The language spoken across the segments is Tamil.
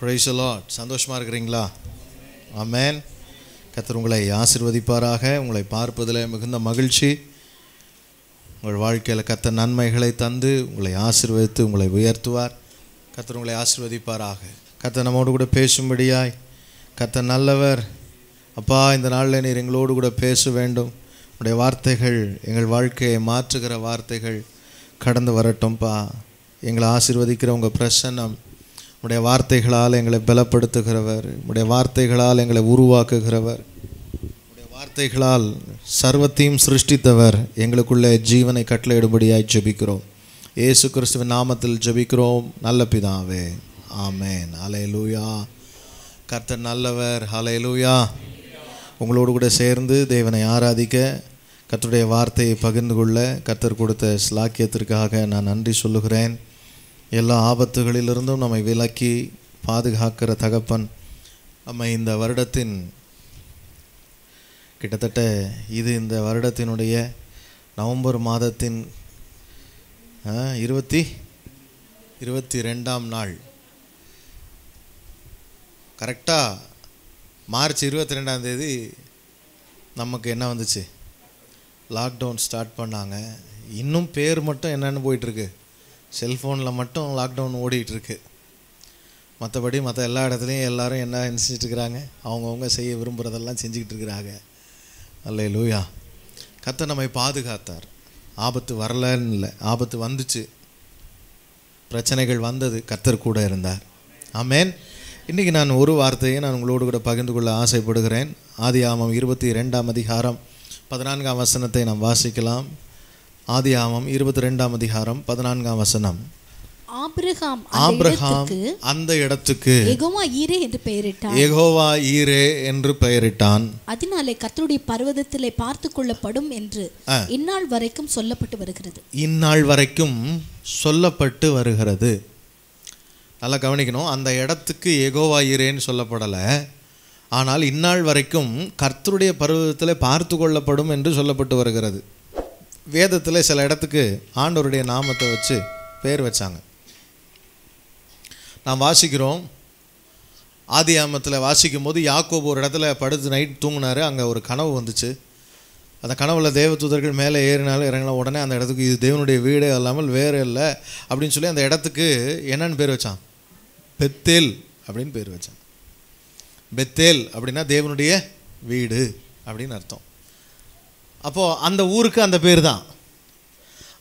ப்ரைஸ் லாட் சந்தோஷமாக இருக்கிறீங்களா ஆமேன் கத்தர் உங்களை ஆசிர்வதிப்பாராக உங்களை பார்ப்பதில் மிகுந்த மகிழ்ச்சி உங்கள் வாழ்க்கையில் கத்த நன்மைகளை தந்து உங்களை ஆசிர்வதித்து உங்களை உயர்த்துவார் கத்தர் உங்களை ஆசிர்வதிப்பாராக கத்த நம்மோடு கூட பேசும்படியாய் கத்த நல்லவர் அப்பா இந்த நாளில் நீர் எங்களோடு கூட பேச வேண்டும் உடைய வார்த்தைகள் எங்கள் வாழ்க்கையை மாற்றுகிற வார்த்தைகள் கடந்து வரட்டும்ப்பா எங்களை ஆசிர்வதிக்கிற உங்கள் பிரசன்னம் உடைய வார்த்தைகளால் எங்களை பலப்படுத்துகிறவர் உடைய வார்த்தைகளால் எங்களை உருவாக்குகிறவர் உடைய வார்த்தைகளால் சர்வத்தையும் சிருஷ்டித்தவர் எங்களுக்குள்ளே ஜீவனை கட்டளையிடும்படியாய் ஜபிக்கிறோம் ஏசு கிறிஸ்துவின் நாமத்தில் ஜபிக்கிறோம் நல்ல பிதாவே ஆமேன் அலையலூயா கர்த்தர் நல்லவர் அலையலூயா உங்களோடு கூட சேர்ந்து தேவனை ஆராதிக்க கர்த்தருடைய வார்த்தையை பகிர்ந்து கொள்ள கர்த்தர் கொடுத்த ஸ்லாக்கியத்திற்காக நான் நன்றி சொல்லுகிறேன் எல்லா ஆபத்துகளிலிருந்தும் நம்மை விலக்கி பாதுகாக்கிற தகப்பன் நம்ம இந்த வருடத்தின் கிட்டத்தட்ட இது இந்த வருடத்தினுடைய நவம்பர் மாதத்தின் இருபத்தி இருபத்தி ரெண்டாம் நாள் கரெக்டாக மார்ச் இருபத்தி ரெண்டாம் தேதி நமக்கு என்ன வந்துச்சு லாக்டவுன் ஸ்டார்ட் பண்ணாங்க இன்னும் பேர் மட்டும் என்னென்னு போயிட்டுருக்கு செல்ஃபோனில் மட்டும் லாக்டவுன் ஓடிட்டுருக்கு மற்றபடி மற்ற எல்லா இடத்துலையும் எல்லோரும் என்ன நினச்சிட்டு இருக்கிறாங்க அவங்கவுங்க செய்ய விரும்புகிறதெல்லாம் செஞ்சுக்கிட்டு இருக்கிறாங்க அல்ல லூயா கத்த நம்மை பாதுகாத்தார் ஆபத்து வரலன்னு இல்லை ஆபத்து வந்துச்சு பிரச்சனைகள் வந்தது கத்தர் கூட இருந்தார் ஆமேன் இன்றைக்கி நான் ஒரு வார்த்தையை நான் உங்களோடு கூட பகிர்ந்து கொள்ள ஆசைப்படுகிறேன் ஆதி ஆமம் இருபத்தி ரெண்டாம் அதிகாரம் பதினான்காம் வசனத்தை நாம் வாசிக்கலாம் ஆதி ஆமம் இருபத்தி ரெண்டாம் அதிகாரம் பதினான்காம் வசனம் ஆபிரகாம் ஆபிரகாம் அந்த இடத்துக்கு எகோவா ஈரே என்று பெயரிட்டான் எகோவா ஈரே என்று பெயரிட்டான் அதனாலே கர்த்தருடைய பர்வதத்திலே பார்த்து கொள்ளப்படும் என்று இந்நாள் வரைக்கும் சொல்லப்பட்டு வருகிறது இந்நாள் வரைக்கும் சொல்லப்பட்டு வருகிறது நல்லா கவனிக்கணும் அந்த இடத்துக்கு எகோவா ஈரேன்னு சொல்லப்படலை ஆனால் இந்நாள் வரைக்கும் கர்த்தருடைய பருவத்தில் பார்த்து கொள்ளப்படும் என்று சொல்லப்பட்டு வருகிறது வேதத்தில் சில இடத்துக்கு ஆண்டவருடைய நாமத்தை வச்சு பேர் வச்சாங்க நாம் வாசிக்கிறோம் ஆதி ஆமத்தில் வாசிக்கும் போது யாக்கோபு ஒரு இடத்துல படுத்து நைட் தூங்கினார் அங்கே ஒரு கனவு வந்துச்சு அந்த கனவில் தேவதூதர்கள் மேலே ஏறினாலும் இறங்கின உடனே அந்த இடத்துக்கு இது தேவனுடைய வீடே இல்லாமல் வேறு இல்லை அப்படின்னு சொல்லி அந்த இடத்துக்கு என்னென்னு பேர் வச்சான் பெத்தேல் அப்படின்னு பேர் வச்சான் பெத்தேல் அப்படின்னா தேவனுடைய வீடு அப்படின்னு அர்த்தம் அப்போது அந்த ஊருக்கு அந்த பேர் தான்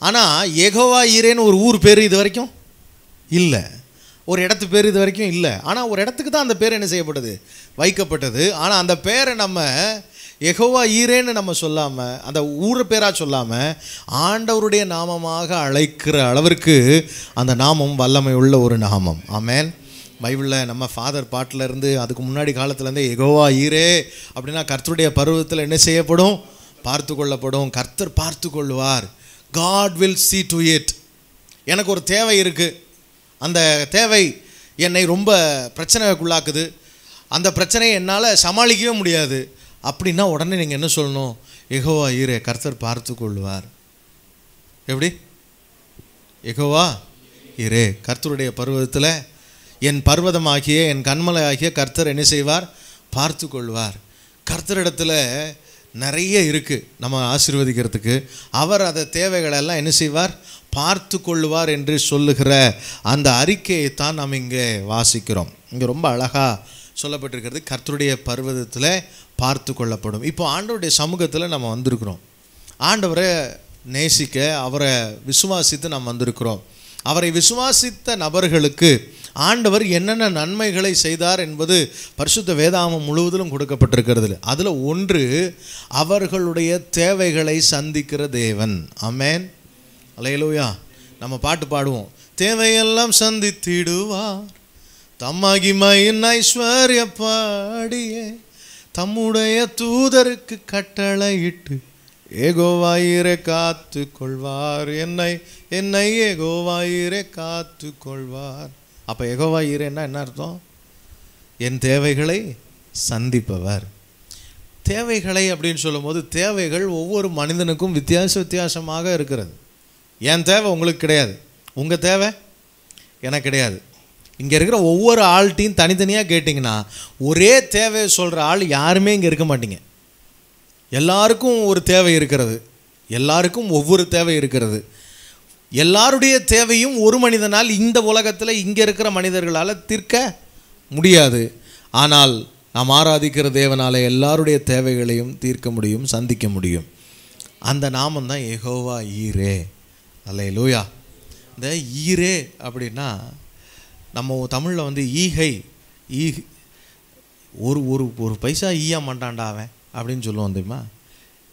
ஆனால் எகோவா ஈரேன்னு ஒரு ஊர் பேர் இது வரைக்கும் இல்லை ஒரு இடத்து பேர் இது வரைக்கும் இல்லை ஆனால் ஒரு இடத்துக்கு தான் அந்த பேர் என்ன செய்யப்பட்டது வைக்கப்பட்டது ஆனால் அந்த பேரை நம்ம எகோவா ஈரேன்னு நம்ம சொல்லாமல் அந்த ஊர் பேராக சொல்லாமல் ஆண்டவருடைய நாமமாக அழைக்கிற அளவிற்கு அந்த நாமம் வல்லமை உள்ள ஒரு நாமம் ஆமேன் பைபிளில் நம்ம ஃபாதர் பாட்டிலேருந்து அதுக்கு முன்னாடி காலத்துலேருந்து எகோவா ஈரே அப்படின்னா கர்த்தருடைய பருவத்தில் என்ன செய்யப்படும் பார்த்து கொள்ளப்படும் கர்த்தர் பார்த்து கொள்வார் God will see to it எனக்கு ஒரு தேவை இருக்குது அந்த தேவை என்னை ரொம்ப பிரச்சனைக்குள்ளாக்குது அந்த பிரச்சனையை என்னால் சமாளிக்கவே முடியாது அப்படின்னா உடனே நீங்கள் என்ன சொல்லணும் எகோவா ஈரே கர்த்தர் பார்த்து கொள்வார் எப்படி எகோவா ஈரே கர்த்தருடைய பருவத்தில் என் பர்வதமாகிய என் கண்மலை ஆகிய கர்த்தர் என்ன செய்வார் பார்த்து கொள்வார் கர்த்தரிடத்தில் நிறைய இருக்குது நம்ம ஆசீர்வதிக்கிறதுக்கு அவர் அதை தேவைகளெல்லாம் என்ன செய்வார் பார்த்து கொள்வார் என்று சொல்லுகிற அந்த அறிக்கையை தான் நாம் இங்கே வாசிக்கிறோம் இங்கே ரொம்ப அழகாக சொல்லப்பட்டிருக்கிறது கர்த்தருடைய பர்வதத்தில் பார்த்து கொள்ளப்படும் இப்போ ஆண்டவருடைய சமூகத்தில் நம்ம வந்திருக்கிறோம் ஆண்டவரை நேசிக்க அவரை விசுவாசித்து நாம் வந்திருக்கிறோம் அவரை விசுவாசித்த நபர்களுக்கு ஆண்டவர் என்னென்ன நன்மைகளை செய்தார் என்பது பரிசுத்த வேதாமம் முழுவதிலும் கொடுக்கப்பட்டிருக்கிறது அதில் ஒன்று அவர்களுடைய தேவைகளை சந்திக்கிற தேவன் அமேன் அலையலோயா நம்ம பாட்டு பாடுவோம் தேவையெல்லாம் சந்தித்திடுவார் தம்மகிமையின் ஐஸ்வர்ய பாடியே தம்முடைய தூதருக்கு கட்டளையிட்டு ஏகோவாயிரை காத்து கொள்வார் என்னை என்னை ஏகோவாயிரை காத்து கொள்வார் அப்போ எகோவா ஈரேன்னா என்ன அர்த்தம் என் தேவைகளை சந்திப்பவர் தேவைகளை அப்படின்னு சொல்லும்போது தேவைகள் ஒவ்வொரு மனிதனுக்கும் வித்தியாச வித்தியாசமாக இருக்கிறது என் தேவை உங்களுக்கு கிடையாது உங்கள் தேவை எனக்கு கிடையாது இங்கே இருக்கிற ஒவ்வொரு ஆள்கிட்டையும் தனித்தனியாக கேட்டிங்கன்னா ஒரே தேவையை சொல்கிற ஆள் யாருமே இங்கே இருக்க மாட்டிங்க எல்லாருக்கும் ஒரு தேவை இருக்கிறது எல்லாருக்கும் ஒவ்வொரு தேவை இருக்கிறது எல்லாருடைய தேவையும் ஒரு மனிதனால் இந்த உலகத்தில் இங்கே இருக்கிற மனிதர்களால் தீர்க்க முடியாது ஆனால் நாம் ஆராதிக்கிற தேவனால் எல்லாருடைய தேவைகளையும் தீர்க்க முடியும் சந்திக்க முடியும் அந்த நாமம் தான் எகோவா ஈரே அல்ல லூயா இந்த ஈரே அப்படின்னா நம்ம தமிழில் வந்து ஈகை ஈ ஒரு ஒரு ஒரு பைசா ஈய மாட்டான்டா அவன் அப்படின்னு சொல்லுவோம் தெரியுமா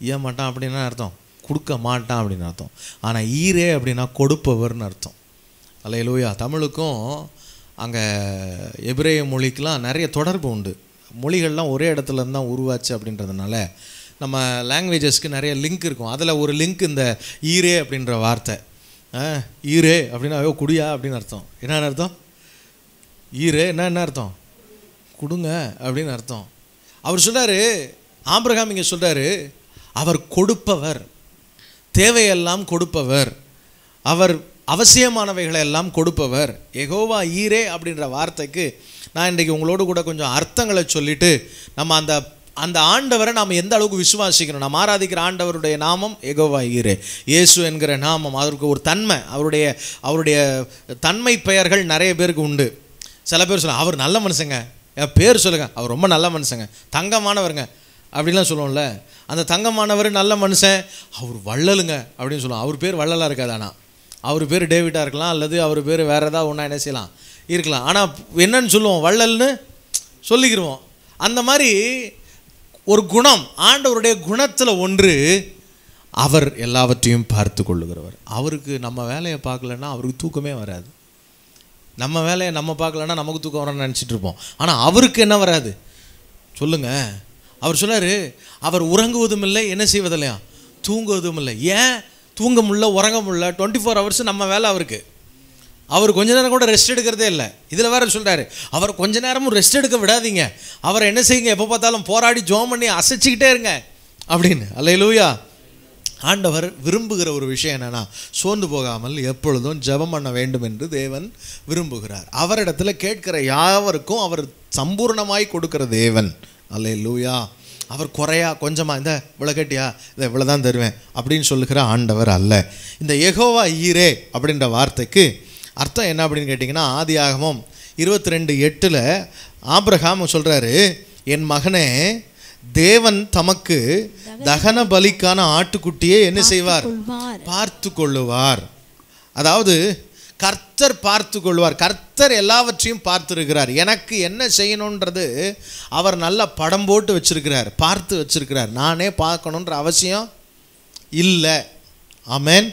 ஈய மாட்டான் அப்படின்னா அர்த்தம் கொடுக்க மாட்டான் அப்படின்னு அர்த்தம் ஆனால் ஈரே அப்படின்னா கொடுப்பவர்னு அர்த்தம் அல்ல இலோயா தமிழுக்கும் அங்கே எபிரேய மொழிக்கெலாம் நிறைய தொடர்பு உண்டு மொழிகள்லாம் ஒரே இடத்துல தான் உருவாச்சு அப்படின்றதுனால நம்ம லாங்குவேஜஸ்க்கு நிறைய லிங்க் இருக்கும் அதில் ஒரு லிங்க் இந்த ஈரே அப்படின்ற வார்த்தை ஈரே அப்படின்னா குடியா அப்படின்னு அர்த்தம் என்னென்ன அர்த்தம் ஈரே என்ன என்ன அர்த்தம் கொடுங்க அப்படின்னு அர்த்தம் அவர் சொல்கிறாரு ஆம்பிரகாம் இங்கே சொல்கிறாரு அவர் கொடுப்பவர் தேவையெல்லாம் கொடுப்பவர் அவர் அவசியமானவைகளை எல்லாம் கொடுப்பவர் எகோவா ஈரே அப்படின்ற வார்த்தைக்கு நான் இன்றைக்கு உங்களோடு கூட கொஞ்சம் அர்த்தங்களை சொல்லிவிட்டு நம்ம அந்த அந்த ஆண்டவரை நாம் எந்த அளவுக்கு விசுவாசிக்கணும் நம்ம ஆராதிக்கிற ஆண்டவருடைய நாமம் எகோவா ஈரே இயேசு என்கிற நாமம் அதற்கு ஒரு தன்மை அவருடைய அவருடைய தன்மை பெயர்கள் நிறைய பேருக்கு உண்டு சில பேர் சொல்ல அவர் நல்ல மனுஷங்க என் பேர் சொல்லுங்கள் அவர் ரொம்ப நல்ல மனுஷங்க தங்கமானவருங்க அப்படின்லாம் சொல்லுவோம்ல அந்த தங்கமானவர் நல்ல மனுஷன் அவர் வள்ளலுங்க அப்படின்னு சொல்லுவோம் அவர் பேர் வள்ளலாக இருக்காது ஆனால் அவர் பேர் டேவிட்டாக இருக்கலாம் அல்லது அவர் பேர் வேறு ஏதாவது ஒன்றா என்ன செய்யலாம் இருக்கலாம் ஆனால் என்னன்னு சொல்லுவோம் வள்ளல்னு சொல்லிக்கிடுவோம் அந்த மாதிரி ஒரு குணம் ஆண்டவருடைய குணத்தில் ஒன்று அவர் எல்லாவற்றையும் பார்த்து கொள்ளுகிறவர் அவருக்கு நம்ம வேலையை பார்க்கலன்னா அவருக்கு தூக்கமே வராது நம்ம வேலையை நம்ம பார்க்கலன்னா நமக்கு தூக்கம் வரணும்னு நினச்சிட்டு இருப்போம் ஆனால் அவருக்கு என்ன வராது சொல்லுங்கள் அவர் சொன்னார் அவர் உறங்குவதும் இல்லை என்ன செய்வதில்லையா தூங்குவதும் இல்லை ஏன் தூங்க முடில உறங்க முடில டுவெண்ட்டி ஃபோர் ஹவர்ஸ் நம்ம வேலை அவருக்கு அவர் கொஞ்ச நேரம் கூட ரெஸ்ட் எடுக்கிறதே இல்லை இதில் வேறு சொல்கிறார் அவர் கொஞ்ச நேரமும் ரெஸ்ட் எடுக்க விடாதீங்க அவரை என்ன செய்யுங்க எப்போ பார்த்தாலும் போராடி ஜோம் பண்ணி அசைச்சிக்கிட்டே இருங்க அப்படின்னு லூயா ஆண்டவர் விரும்புகிற ஒரு விஷயம் என்னென்னா சோர்ந்து போகாமல் எப்பொழுதும் ஜெபம் பண்ண வேண்டும் என்று தேவன் விரும்புகிறார் அவரிடத்தில் கேட்கிற யாவருக்கும் அவர் சம்பூர்ணமாய் கொடுக்கிற தேவன் அல்லே லூயா அவர் குறையா கொஞ்சமாக இந்த இவ்வளோ கேட்டியா இதை இவ்வளோ தான் தருவேன் அப்படின்னு சொல்லுகிற ஆண்டவர் அல்ல இந்த எகோவா ஈரே அப்படின்ற வார்த்தைக்கு அர்த்தம் என்ன அப்படின்னு கேட்டிங்கன்னா ஆதி ஆகமும் இருபத்தி ரெண்டு எட்டில் ஆப்ரஹாம் சொல்கிறாரு என் மகனே தேவன் தமக்கு தகன பலிக்கான ஆட்டுக்குட்டியே என்ன செய்வார் பார்த்து கொள்ளுவார் அதாவது கர்த்தர் பார்த்து கொள்வார் கர்த்தர் எல்லாவற்றையும் பார்த்துருக்கிறார் எனக்கு என்ன செய்யணுன்றது அவர் நல்லா படம் போட்டு வச்சுருக்கிறார் பார்த்து வச்சுருக்கிறார் நானே பார்க்கணுன்ற அவசியம் இல்லை ஆமேன்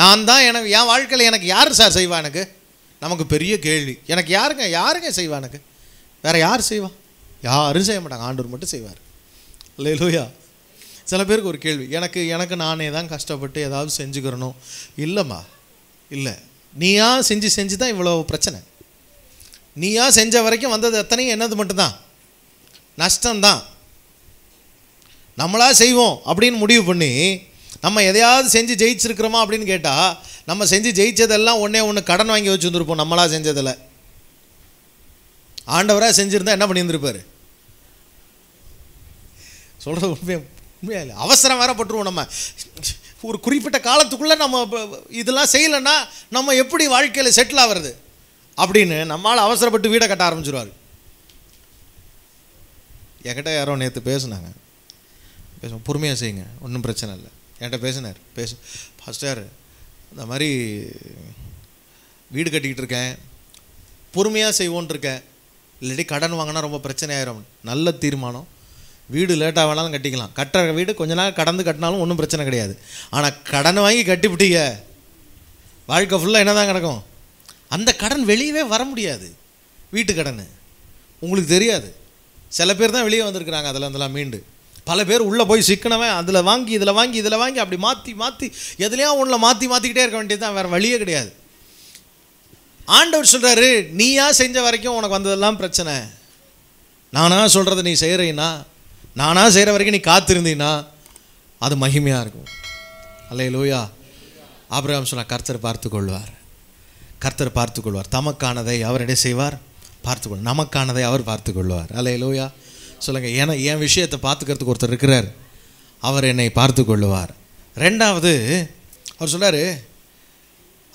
நான் தான் எனக்கு என் வாழ்க்கையில் எனக்கு யார் சார் செய்வா நமக்கு பெரிய கேள்வி எனக்கு யாருங்க யாருங்க செய்வா எனக்கு வேறு யார் செய்வா யாரும் செய்ய மாட்டாங்க ஆண்டூர் மட்டும் செய்வார் லூயா சில பேருக்கு ஒரு கேள்வி எனக்கு எனக்கு நானே தான் கஷ்டப்பட்டு ஏதாவது செஞ்சுக்கிறணும் இல்லைம்மா இல்லை நீயா செஞ்சு செஞ்சு தான் இவ்வளோ பிரச்சனை நீயா செஞ்ச வரைக்கும் வந்தது எத்தனையும் என்னது மட்டும்தான் நஷ்டம்தான் நம்மளாக செய்வோம் அப்படின்னு முடிவு பண்ணி நம்ம எதையாவது செஞ்சு ஜெயிச்சிருக்கிறோமா அப்படின்னு கேட்டால் நம்ம செஞ்சு ஜெயித்ததெல்லாம் ஒன்றே ஒன்று கடன் வாங்கி வச்சுருந்துருப்போம் நம்மளாக செஞ்சதில் ஆண்டவராக செஞ்சுருந்தா என்ன பண்ணியிருந்திருப்பார் சொல்கிறது உண்மையாக உண்மையாக இல்லை அவசரம் வேற பட்டுருவோம் நம்ம ஒரு குறிப்பிட்ட காலத்துக்குள்ளே நம்ம இதெல்லாம் செய்யலைன்னா நம்ம எப்படி வாழ்க்கையில் செட்டில் ஆகிறது அப்படின்னு நம்மளால் அவசரப்பட்டு வீடை கட்ட ஆரம்பிச்சிருவார் என்கிட்ட யாரோ நேற்று பேசுனாங்க பேசுவோம் பொறுமையாக செய்யுங்க ஒன்றும் பிரச்சனை இல்லை என்கிட்ட பேசினார் பேசு ஃபஸ்ட்டார் இந்த மாதிரி வீடு கட்டிக்கிட்டு இருக்கேன் பொறுமையாக செய்வோன்ட்ருக்கேன் இல்லாட்டி கடன் வாங்கினா ரொம்ப பிரச்சனை நல்ல தீர்மானம் வீடு லேட்டாக வேணாலும் கட்டிக்கலாம் கட்டுற வீடு கொஞ்ச நாள் கடந்து கட்டினாலும் ஒன்றும் பிரச்சனை கிடையாது ஆனால் கடன் வாங்கி கட்டிவிட்டீங்க வாழ்க்கை ஃபுல்லாக என்ன தான் கிடக்கும் அந்த கடன் வெளியவே வர முடியாது வீட்டு கடன் உங்களுக்கு தெரியாது சில பேர் தான் வெளியே வந்திருக்கிறாங்க அதில் அதெல்லாம் மீண்டு பல பேர் உள்ளே போய் சிக்கனவன் அதில் வாங்கி இதில் வாங்கி இதில் வாங்கி அப்படி மாற்றி மாற்றி எதுலேயும் உள்ள மாற்றி மாற்றிக்கிட்டே இருக்க வேண்டியது தான் வேறு வழியே கிடையாது ஆண்டவர் சொல்கிறாரு நீயா செஞ்ச வரைக்கும் உனக்கு வந்ததெல்லாம் பிரச்சனை நானாக சொல்கிறது நீ செய்கிறீன்னா நானாக செய்கிற வரைக்கும் நீ காத்திருந்தீன்னா அது மகிமையாக இருக்கும் அல்ல லூயா ஆபிரகாம் சொன்னால் கர்த்தர் பார்த்து கொள்வார் கர்த்தர் பார்த்து கொள்வார் தமக்கானதை அவர் என்ன செய்வார் பார்த்துக்கொள் நமக்கானதை அவர் பார்த்து கொள்வார் அல்ல லூயா சொல்லுங்கள் ஏன்னா என் விஷயத்தை பார்த்துக்கிறதுக்கு ஒருத்தர் இருக்கிறார் அவர் என்னை பார்த்து கொள்ளுவார் ரெண்டாவது அவர் சொல்கிறார்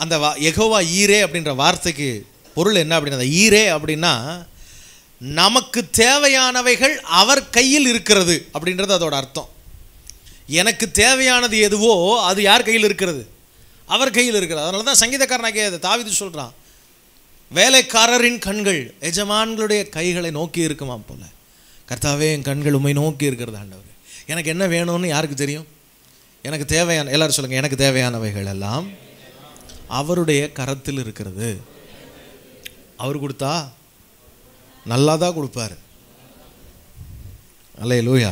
அந்த வா எகோவா ஈரே அப்படின்ற வார்த்தைக்கு பொருள் என்ன அப்படின்னா அந்த ஈரே அப்படின்னா நமக்கு தேவையானவைகள் அவர் கையில் இருக்கிறது அப்படின்றது அதோட அர்த்தம் எனக்கு தேவையானது எதுவோ அது யார் கையில் இருக்கிறது அவர் கையில் இருக்கிறது அதனால தான் சங்கீதக்காரனாகிய தாவிது சொல்கிறான் வேலைக்காரரின் கண்கள் எஜமான்களுடைய கைகளை நோக்கி இருக்குமா போல கர்த்தாவே என் கண்கள் உண்மை நோக்கி இருக்கிறது ஆண்டவர் எனக்கு என்ன வேணும்னு யாருக்கு தெரியும் எனக்கு தேவையான எல்லாரும் சொல்லுங்கள் எனக்கு தேவையானவைகள் எல்லாம் அவருடைய கரத்தில் இருக்கிறது அவர் கொடுத்தா நல்லா தான் கொடுப்பார் அல்ல லூயா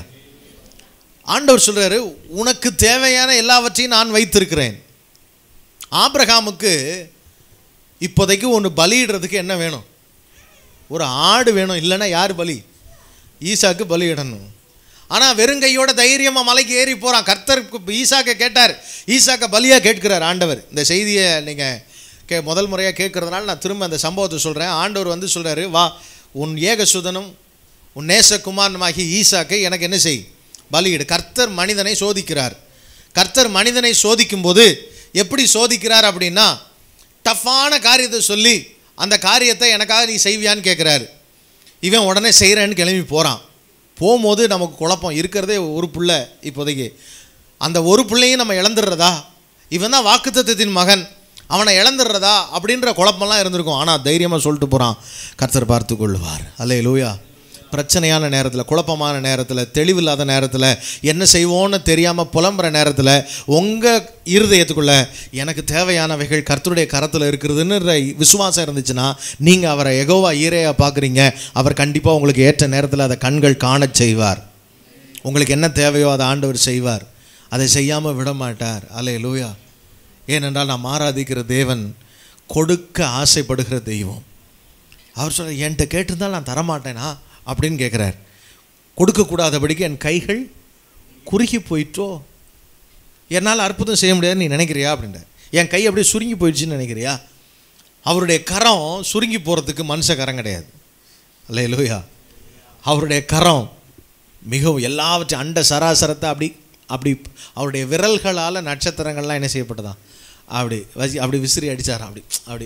ஆண்டவர் சொல்கிறாரு உனக்கு தேவையான எல்லாவற்றையும் நான் வைத்திருக்கிறேன் ஆப்ரஹாமுக்கு இப்போதைக்கு ஒன்று பலியிடுறதுக்கு என்ன வேணும் ஒரு ஆடு வேணும் இல்லைன்னா யார் பலி ஈசாக்கு பலியிடணும் ஆனால் வெறுங்கையோட தைரியமாக மலைக்கு ஏறி போகிறான் கர்த்தர் ஈசாக்கை கேட்டார் ஈசாக்கை பலியாக கேட்கிறார் ஆண்டவர் இந்த செய்தியை நீங்கள் கே முதல் முறையாக கேட்குறதுனால நான் திரும்ப அந்த சம்பவத்தை சொல்கிறேன் ஆண்டவர் வந்து சொல்கிறாரு வா உன் ஏகசுதனும் உன் நேசகுமாரனுமாகி ஈசாக்கை எனக்கு என்ன செய் பலியிடு கர்த்தர் மனிதனை சோதிக்கிறார் கர்த்தர் மனிதனை சோதிக்கும்போது எப்படி சோதிக்கிறார் அப்படின்னா டஃப்பான காரியத்தை சொல்லி அந்த காரியத்தை எனக்காக நீ செய்வியான்னு கேட்குறாரு இவன் உடனே செய்கிறேன்னு கிளம்பி போகிறான் போகும்போது நமக்கு குழப்பம் இருக்கிறதே ஒரு பிள்ளை இப்போதைக்கு அந்த ஒரு பிள்ளையும் நம்ம இழந்துடுறதா இவன் தான் வாக்குத்தத்தின் மகன் அவனை இழந்துடுறதா அப்படின்ற குழப்பமெல்லாம் இருந்திருக்கும் ஆனால் தைரியமாக சொல்லிட்டு போகிறான் கர்த்தர் பார்த்து கொள்வார் அல்லே லூயா பிரச்சனையான நேரத்தில் குழப்பமான நேரத்தில் தெளிவில்லாத நேரத்தில் என்ன செய்வோன்னு தெரியாமல் புலம்புற நேரத்தில் உங்கள் இருதயத்துக்குள்ளே எனக்கு தேவையானவைகள் கர்த்தருடைய கரத்தில் இருக்கிறதுன்ற விசுவாசம் இருந்துச்சுன்னா நீங்கள் அவரை எகோவா ஈரையாக பார்க்குறீங்க அவர் கண்டிப்பாக உங்களுக்கு ஏற்ற நேரத்தில் அதை கண்கள் காண செய்வார் உங்களுக்கு என்ன தேவையோ அதை ஆண்டவர் செய்வார் அதை செய்யாமல் விட மாட்டார் அலே லூயா ஏனென்றால் நாம் ஆராதிக்கிற தேவன் கொடுக்க ஆசைப்படுகிற தெய்வம் அவர் சொல்ல என்கிட்ட கேட்டிருந்தால் நான் தரமாட்டேனா அப்படின்னு கேட்குறார் கொடுக்கக்கூடாதபடிக்கு என் கைகள் குறுகி போயிட்டோ என்னால் அற்புதம் செய்ய முடியாதுன்னு நீ நினைக்கிறியா அப்படின்ற என் கை அப்படியே சுருங்கி போயிடுச்சுன்னு நினைக்கிறியா அவருடைய கரம் சுருங்கி போகிறதுக்கு மனுஷ கரம் கிடையாது அல்ல லோயா அவருடைய கரம் மிகவும் எல்லாவற்றையும் அண்ட சராசரத்தை அப்படி அப்படி அவருடைய விரல்களால் நட்சத்திரங்கள்லாம் என்ன செய்யப்பட்டதான் அப்படி வச்சு அப்படி விசிறி அடித்தாராம் அப்படி அப்படி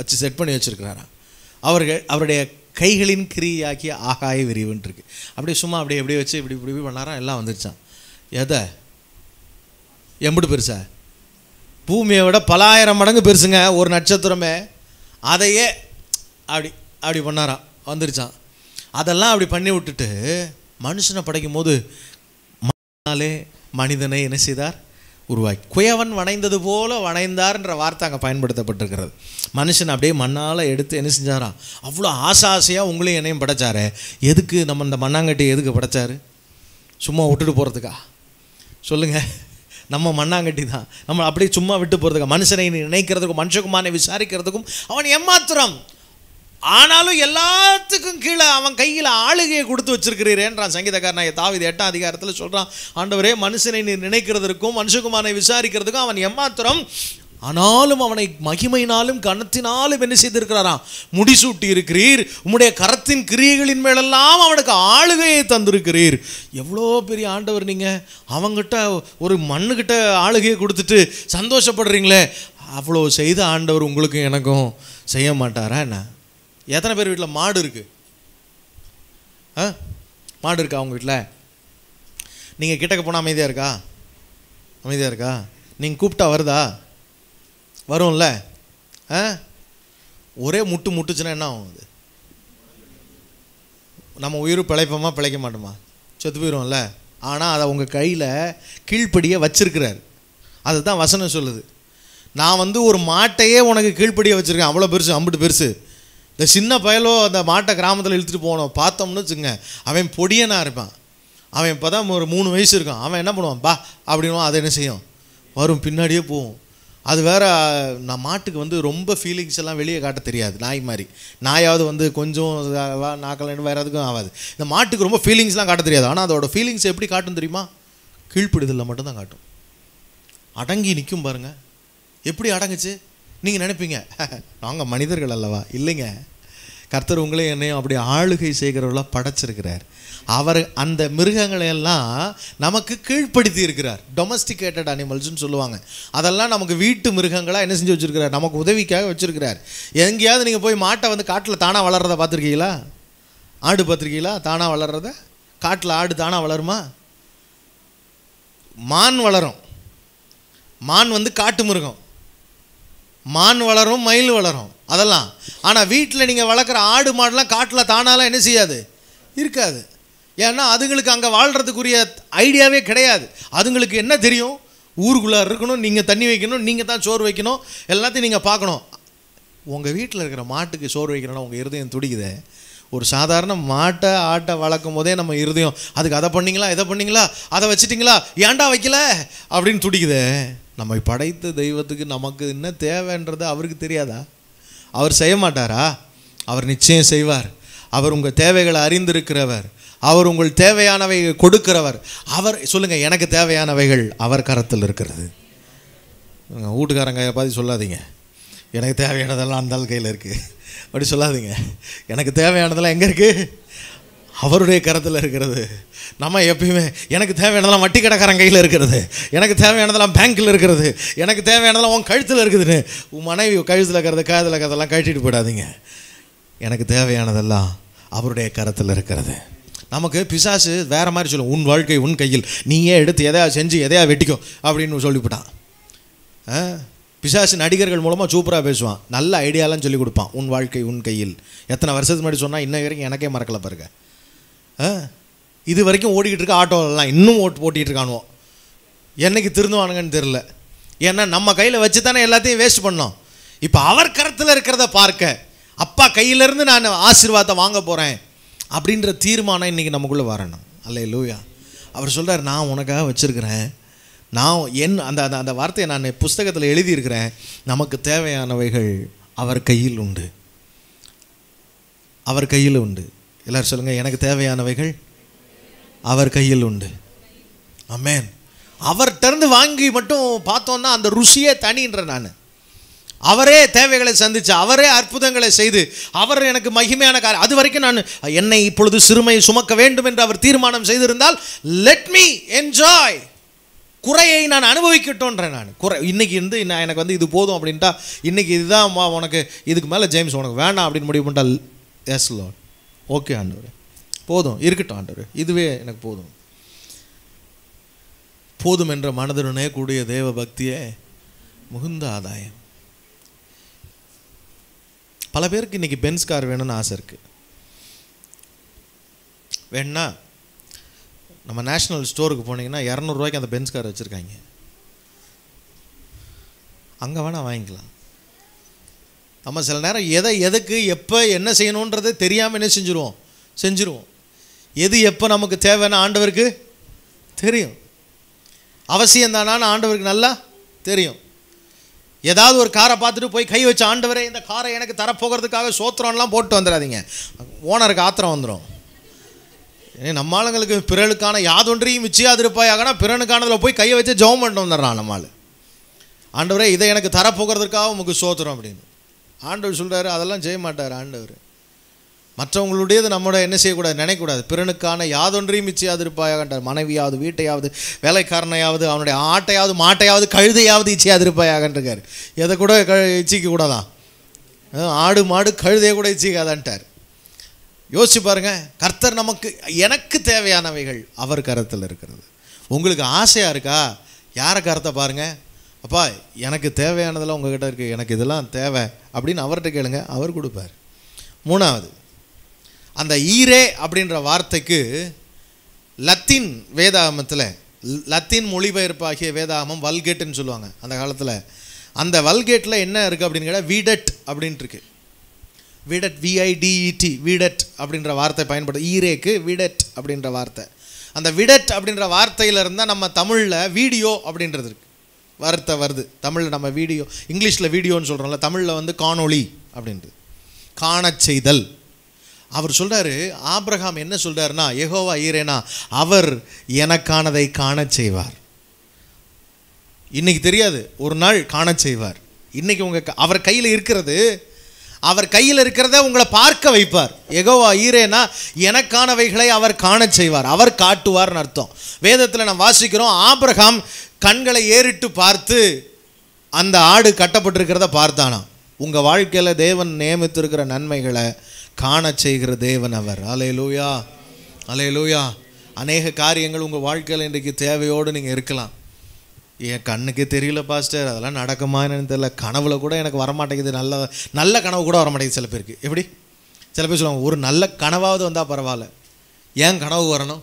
வச்சு செட் பண்ணி வச்சுருக்கிறாராம் அவர்கள் அவருடைய கைகளின் கிரியாக்கிய ஆகாய விரிவுன்னு இருக்குது அப்படியே சும்மா அப்படியே எப்படி வச்சு இப்படி இப்படி பண்ணாரா எல்லாம் வந்துருச்சான் எதை எம்பிடு பெருசா பூமியை விட பலாயிரம் மடங்கு பெருசுங்க ஒரு நட்சத்திரமே அதையே அப்படி அப்படி பண்ணாராம் வந்துருச்சான் அதெல்லாம் அப்படி பண்ணி விட்டுட்டு மனுஷனை படைக்கும் போது மனிதனை என்ன செய்தார் உருவாக்கி குயவன் வணைந்தது போல வணைந்தார்ன்ற வார்த்தை அங்கே பயன்படுத்தப்பட்டிருக்கிறது மனுஷன் அப்படியே மண்ணால் எடுத்து என்ன செஞ்சாராம் அவ்வளோ ஆசை ஆசையாக உங்களையும் என்னையும் படைச்சாரு எதுக்கு நம்ம இந்த மண்ணாங்கட்டி எதுக்கு படைச்சாரு சும்மா விட்டுட்டு போகிறதுக்கா சொல்லுங்கள் நம்ம மண்ணாங்கட்டி தான் நம்ம அப்படியே சும்மா விட்டு போகிறதுக்கா மனுஷனை நினைக்கிறதுக்கும் மனுஷகுமாரனை விசாரிக்கிறதுக்கும் அவன் ஏமாத்திரம் ஆனாலும் எல்லாத்துக்கும் கீழே அவன் கையில் ஆளுகையை கொடுத்து வச்சிருக்கிறீரேன்றான் சங்கீதக்காரன் தாவித எட்டாம் அதிகாரத்தில் சொல்கிறான் ஆண்டவரே மனுஷனை நீ நினைக்கிறதுக்கும் மனுஷகுமானை விசாரிக்கிறதுக்கும் அவன் எம்மாத்திரம் ஆனாலும் அவனை மகிமையினாலும் கணத்தினாலும் என்ன செய்திருக்கிறாராம் முடிசூட்டி இருக்கிறீர் உம்முடைய கரத்தின் கிரியைகளின் மேலெல்லாம் அவனுக்கு ஆளுகையை தந்திருக்கிறீர் எவ்வளோ பெரிய ஆண்டவர் நீங்கள் அவங்ககிட்ட ஒரு மண்ணுக்கிட்ட ஆளுகையை கொடுத்துட்டு சந்தோஷப்படுறீங்களே அவ்வளோ செய்த ஆண்டவர் உங்களுக்கும் எனக்கும் செய்ய மாட்டாரா என்ன எத்தனை பேர் வீட்டில் மாடு இருக்குது ஆ மாடு இருக்கா அவங்க வீட்டில் நீங்கள் கிட்டக்க போனால் அமைதியாக இருக்கா அமைதியாக இருக்கா நீங்கள் கூப்பிட்டா வருதா வரும்ல ஆ ஒரே முட்டு முட்டுச்சுன்னா என்ன ஆகும் அது நம்ம உயிர் பிழைப்போமா பிழைக்க மாட்டோமா செத்து போயிடும்ல ஆனால் அதை உங்கள் கையில் கீழ்ப்படியை அது தான் வசனம் சொல்லுது நான் வந்து ஒரு மாட்டையே உனக்கு கீழ்ப்படியை வச்சுருக்கேன் அவ்வளோ பெருசு அம்பிட்டு பெருசு இந்த சின்ன பயலோ அந்த மாட்டை கிராமத்தில் இழுத்துட்டு போனோம் பார்த்தோம்னு வச்சுங்க அவன் பொடியனாக இருப்பான் அவன் இப்போ தான் ஒரு மூணு வயசு இருக்கான் அவன் என்ன பண்ணுவான் பா அப்படின்வான் அதை என்ன செய்யும் வரும் பின்னாடியே போகும் அது வேறு நான் மாட்டுக்கு வந்து ரொம்ப ஃபீலிங்ஸ் எல்லாம் வெளியே காட்ட தெரியாது நாய் மாதிரி நாயாவது வந்து கொஞ்சம் நாக்கலன்னு வேறு எதுக்கும் ஆகாது இந்த மாட்டுக்கு ரொம்ப ஃபீலிங்ஸ்லாம் காட்ட தெரியாது ஆனால் அதோட ஃபீலிங்ஸ் எப்படி காட்டும் தெரியுமா கீழ்ப்பிடுதலில் மட்டும்தான் காட்டும் அடங்கி நிற்கும் பாருங்கள் எப்படி அடங்குச்சு நீங்கள் நினைப்பீங்க நாங்கள் மனிதர்கள் அல்லவா இல்லைங்க கர்த்தர் உங்களே என்னையும் அப்படி ஆளுகை செய்கிறவர்களாக படைச்சிருக்கிறார் அவர் அந்த மிருகங்களை எல்லாம் நமக்கு கீழ்ப்படுத்தி இருக்கிறார் டொமஸ்டிகேட்டட் அனிமல்ஸ்னு சொல்லுவாங்க அதெல்லாம் நமக்கு வீட்டு மிருகங்களாக என்ன செஞ்சு வச்சுருக்கிறார் நமக்கு உதவிக்காக வச்சுருக்கிறார் எங்கேயாவது நீங்கள் போய் மாட்டை வந்து காட்டில் தானாக வளர்கிறத பார்த்துருக்கீங்களா ஆடு பார்த்துருக்கீங்களா தானாக வளர்கிறத காட்டில் ஆடு தானாக வளருமா மான் வளரும் மான் வந்து காட்டு மிருகம் மான் வளரும் மயில் வளரும் அதெல்லாம் ஆனால் வீட்டில் நீங்கள் வளர்க்குற ஆடு மாடெலாம் காட்டில் தானாலாம் என்ன செய்யாது இருக்காது ஏன்னா அதுங்களுக்கு அங்கே வாழ்கிறதுக்குரிய ஐடியாவே கிடையாது அதுங்களுக்கு என்ன தெரியும் ஊருக்குள்ளே இருக்கணும் நீங்கள் தண்ணி வைக்கணும் நீங்கள் தான் சோறு வைக்கணும் எல்லாத்தையும் நீங்கள் பார்க்கணும் உங்கள் வீட்டில் இருக்கிற மாட்டுக்கு சோறு வைக்கிறோன்னா உங்கள் இருதயம் துடிக்குதே ஒரு சாதாரண மாட்டை ஆட்டை வளர்க்கும் போதே நம்ம இருதயம் அதுக்கு அதை பண்ணிங்களா இதை பண்ணிங்களா அதை வச்சுட்டிங்களா ஏன்டா வைக்கல அப்படின்னு துடிக்குதே நம்மை படைத்த தெய்வத்துக்கு நமக்கு என்ன தேவைன்றது அவருக்கு தெரியாதா அவர் செய்ய மாட்டாரா அவர் நிச்சயம் செய்வார் அவர் உங்கள் தேவைகளை அறிந்திருக்கிறவர் அவர் உங்கள் தேவையானவை கொடுக்கிறவர் அவர் சொல்லுங்கள் எனக்கு தேவையானவைகள் அவர் கரத்தில் இருக்கிறது வீட்டுக்காரங்க பார்த்து சொல்லாதீங்க எனக்கு தேவையானதெல்லாம் அந்த கையில் இருக்குது அப்படி சொல்லாதீங்க எனக்கு தேவையானதெல்லாம் எங்கே இருக்குது அவருடைய கரத்தில் இருக்கிறது நம்ம எப்பயுமே எனக்கு தேவையானதெல்லாம் வட்டி கடைக்காரன் கையில் இருக்கிறது எனக்கு தேவையானதெல்லாம் பேங்க்கில் இருக்கிறது எனக்கு தேவையானதெல்லாம் உன் கழுத்தில் இருக்குதுன்னு உன் மனைவி கழுத்தில் இருக்கிறது காதில் இருக்கிறதெல்லாம் கழட்டிட்டு போயிடாதீங்க எனக்கு தேவையானதெல்லாம் அவருடைய கரத்தில் இருக்கிறது நமக்கு பிசாசு வேறு மாதிரி சொல்லும் உன் வாழ்க்கை உன் கையில் நீயே எடுத்து எதையா செஞ்சு எதையா வெட்டிக்கோ அப்படின்னு சொல்லிவிட்டான் பிசாசு நடிகர்கள் மூலமாக சூப்பராக பேசுவான் நல்ல ஐடியாலாம் சொல்லி கொடுப்பான் உன் வாழ்க்கை உன் கையில் எத்தனை வருஷத்துக்கு முன்னாடி சொன்னால் இன்ன வரைக்கும் எனக்கே மறக்கலை பாருங்கள் இது வரைக்கும் ஓடிக்கிட்டு இருக்க ஆட்டோலாம் இன்னும் ஓட்டு ஓட்டிகிட்டு இருக்கானுவோம் என்றைக்கு திருந்துவானுங்கன்னு தெரில ஏன்னா நம்ம கையில் வச்சு தானே எல்லாத்தையும் வேஸ்ட் பண்ணோம் இப்போ அவர் கரத்தில் இருக்கிறத பார்க்க அப்பா கையிலேருந்து நான் ஆசீர்வாதத்தை வாங்க போகிறேன் அப்படின்ற தீர்மானம் இன்றைக்கி நமக்குள்ளே வரணும் அல்ல லூயா அவர் சொல்கிறார் நான் உனக்காக வச்சுருக்கிறேன் நான் என் அந்த அந்த அந்த வார்த்தையை நான் புஸ்தகத்தில் எழுதியிருக்கிறேன் நமக்கு தேவையானவைகள் அவர் கையில் உண்டு அவர் கையில் உண்டு எல்லோரும் சொல்லுங்கள் எனக்கு தேவையானவைகள் அவர் கையில் உண்டு அமேன் அவர்கிட்டருந்து வாங்கி மட்டும் பார்த்தோன்னா அந்த ருசியே தனின்ற நான் அவரே தேவைகளை சந்தித்து அவரே அற்புதங்களை செய்து அவர் எனக்கு மகிமையான கார் அது வரைக்கும் நான் என்னை இப்பொழுது சிறுமையை சுமக்க வேண்டும் என்று அவர் தீர்மானம் செய்திருந்தால் லெட் மீ என்ஜாய் குறையை நான் அனுபவிக்கட்டோன்றேன் நான் குறை இன்றைக்கி இருந்து நான் எனக்கு வந்து இது போதும் அப்படின்ட்டா இன்றைக்கி இதுதான் உனக்கு இதுக்கு மேலே ஜேம்ஸ் உனக்கு வேணாம் அப்படின்னு முடிவு பண்ணிட்டால் எஸ் லோன் ஓகே ஆண்டவர் போதும் இருக்கட்டும் ஆண்டவர் இதுவே எனக்கு போதும் போதும் என்ற மனதுடனே கூடிய தேவ பக்தியே மிகுந்த ஆதாயம் பல பேருக்கு இன்றைக்கி பென்ஸ் கார் வேணும்னு ஆசை இருக்குது வேணுன்னா நம்ம நேஷ்னல் ஸ்டோருக்கு போனீங்கன்னா இரநூறுவாய்க்கு அந்த பென்ஸ் கார் வச்சுருக்காங்க அங்கே வேணால் வாங்கிக்கலாம் நம்ம சில நேரம் எதை எதுக்கு எப்போ என்ன செய்யணுன்றது தெரியாமல் என்ன செஞ்சுருவோம் செஞ்சுருவோம் எது எப்போ நமக்கு தேவைன்னு ஆண்டவருக்கு தெரியும் அவசியம் தானான்னு ஆண்டவருக்கு நல்லா தெரியும் ஏதாவது ஒரு காரை பார்த்துட்டு போய் கை வச்சு ஆண்டவரே இந்த காரை எனக்கு தரப்போகிறதுக்காக சோத்திரம்லாம் போட்டு வந்துடாதீங்க ஓனருக்கு ஆத்திரம் வந்துடும் நம்ம ஆளுங்களுக்கு பிறலுக்கான யாதொன்றையும் மிச்சியாது இருப்பாயாகனா பிறனுக்கானதில் போய் கையை வச்சு ஜெபம் பண்ணிட்டு வந்துடுறான் நம்மால் ஆண்டவரே இதை எனக்கு தரப்போகிறதுக்காக உங்களுக்கு சோத்துறோம் அப்படின்னு ஆண்டவர் சொல்கிறாரு அதெல்லாம் செய்ய மாட்டார் ஆண்டவர் மற்றவங்களுடையது நம்மளோட என்ன செய்யக்கூடாது நினைக்கக்கூடாது பிறனுக்கான யாதொன்றையும் இச்சையாதிருப்பாயாகன்றார் மனைவியாவது வீட்டையாவது வேலைக்காரனையாவது அவனுடைய ஆட்டையாவது மாட்டையாவது கழுதையாவது இருக்கார் எதை கூட க இச்சிக்க கூடாதான் ஆடு மாடு கழுதையை கூட இச்சிக்காதான்ட்டார் யோசிச்சு பாருங்கள் கர்த்தர் நமக்கு எனக்கு தேவையானவைகள் அவர் கரத்தில் இருக்கிறது உங்களுக்கு ஆசையாக இருக்கா யாரை கருத்தை பாருங்கள் அப்பா எனக்கு தேவையானதெல்லாம் உங்ககிட்ட இருக்குது எனக்கு இதெல்லாம் தேவை அப்படின்னு அவர்கிட்ட கேளுங்க அவர் கொடுப்பார் மூணாவது அந்த ஈரே அப்படின்ற வார்த்தைக்கு லத்தீன் வேதாகமத்தில் லத்தீன் மொழிபெயர்ப்பாகிய வேதாகமம் வல்கேட்டுன்னு சொல்லுவாங்க அந்த காலத்தில் அந்த வல்கேட்டில் என்ன இருக்குது அப்படின்னு கேட்டால் வீடட் அப்படின்ட்டு வீடட் e விடட் விஐடிஇடி விடட் அப்படின்ற வார்த்தை பயன்படுது ஈரேக்கு விடட் அப்படின்ற வார்த்தை அந்த விடட் அப்படின்ற வார்த்தையிலிருந்தால் நம்ம தமிழில் வீடியோ அப்படின்றது இருக்குது வார்த்தை வருது தமிழில் நம்ம வீடியோ இங்கிலீஷில் வீடியோன்னு சொல்கிறோம்ல தமிழில் வந்து காணொளி அப்படின்ட்டு காண செய்தல் அவர் சொல்கிறாரு ஆப்ரஹாம் என்ன சொல்கிறாருன்னா எகோவா ஈரேனா அவர் எனக்கானதை காண செய்வார் இன்றைக்கி தெரியாது ஒரு நாள் காண செய்வார் இன்றைக்கி உங்கள் அவர் கையில் இருக்கிறது அவர் கையில் இருக்கிறத உங்களை பார்க்க வைப்பார் எகோவா ஈரேனா எனக்கானவைகளை அவர் காண செய்வார் அவர் காட்டுவார்னு அர்த்தம் வேதத்தில் நம்ம வாசிக்கிறோம் ஆபிரகாம் கண்களை ஏறிட்டு பார்த்து அந்த ஆடு கட்டப்பட்டிருக்கிறத பார்த்தானா உங்கள் வாழ்க்கையில் தேவன் நியமித்திருக்கிற நன்மைகளை காண செய்கிற தேவன் அவர் அலே லூயா அலே லூயா அநேக காரியங்கள் உங்கள் வாழ்க்கையில் இன்றைக்கு தேவையோடு நீங்கள் இருக்கலாம் என் கண்ணுக்கு தெரியல பாஸ்டர் அதெல்லாம் நடக்குமா என்னன்னு தெரியல கனவுல கூட எனக்கு வரமாட்டேங்குது நல்ல நல்ல கனவு கூட வரமாட்டேங்குது சில பேருக்கு எப்படி சில பேர் சொல்லுவாங்க ஒரு நல்ல கனவாவது வந்தால் பரவாயில்ல ஏன் கனவு வரணும்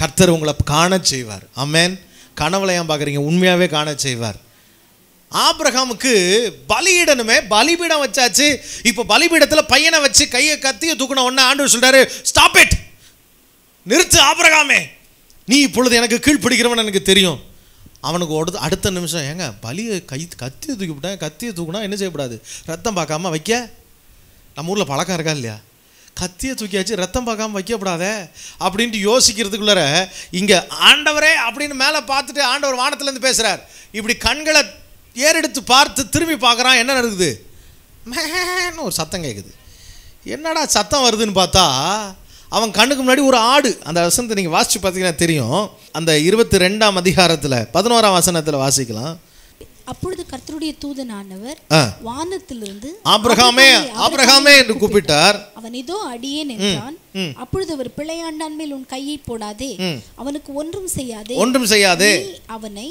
கர்த்தர் உங்களை காண செய்வார் அமேன் கனவுல ஏன் பார்க்குறீங்க உண்மையாகவே காண செய்வார் ஆப்ரஹாமுக்கு பலியிடணுமே பலிபீடம் வச்சாச்சு இப்போ பலிபீடத்தில் பையனை வச்சு கையை கத்திய தூக்கின உடனே ஆண்டு சொல்கிறாரு ஸ்டாப் இட் நிறுத்து ஆப்ரகாமே நீ இப்பொழுது எனக்கு கீழ்ப்பிடிக்கிறவன் எனக்கு தெரியும் அவனுக்கு ஓடுது அடுத்த நிமிஷம் ஏங்க பலியை கை கத்தியை தூக்கிவிட்டேன் கத்தியை தூக்கினா என்ன செய்யக்கூடாது ரத்தம் பார்க்காம வைக்க நம்ம ஊரில் பழக்கம் இருக்கா இல்லையா கத்தியை தூக்கியாச்சு ரத்தம் பார்க்காம வைக்கப்படாத அப்படின்ட்டு யோசிக்கிறதுக்குள்ளார இங்கே ஆண்டவரே அப்படின்னு மேலே பார்த்துட்டு ஆண்டவர் வானத்துலேருந்து பேசுகிறார் இப்படி கண்களை ஏறெடுத்து பார்த்து திரும்பி பார்க்குறான் என்ன நடக்குது மேன்னு ஒரு சத்தம் கேட்குது என்னடா சத்தம் வருதுன்னு பார்த்தா அவன் கண்ணுக்கு முன்னாடி ஒரு ஆடு அந்த வசனத்தை நீங்கள் வாசித்து பார்த்தீங்கன்னா தெரியும் அந்த இருபத்தி ரெண்டாம் அதிகாரத்தில் பதினோராம் வசனத்தில் வாசிக்கலாம் அப்பொழுது கர்த்தருடைய தூதன் ஆனவர் வானத்திலிருந்து ஆபிரகாமே ஆபிரகாமே என்று கூப்பிட்டார் அவன் இதோ அடியேன் என்றான் அப்பொழுது அவர் பிழையாண்டான் மேல் உன் கையை போடாதே அவனுக்கு ஒன்றும் செய்யாதே ஒன்றும் செய்யாதே அவனை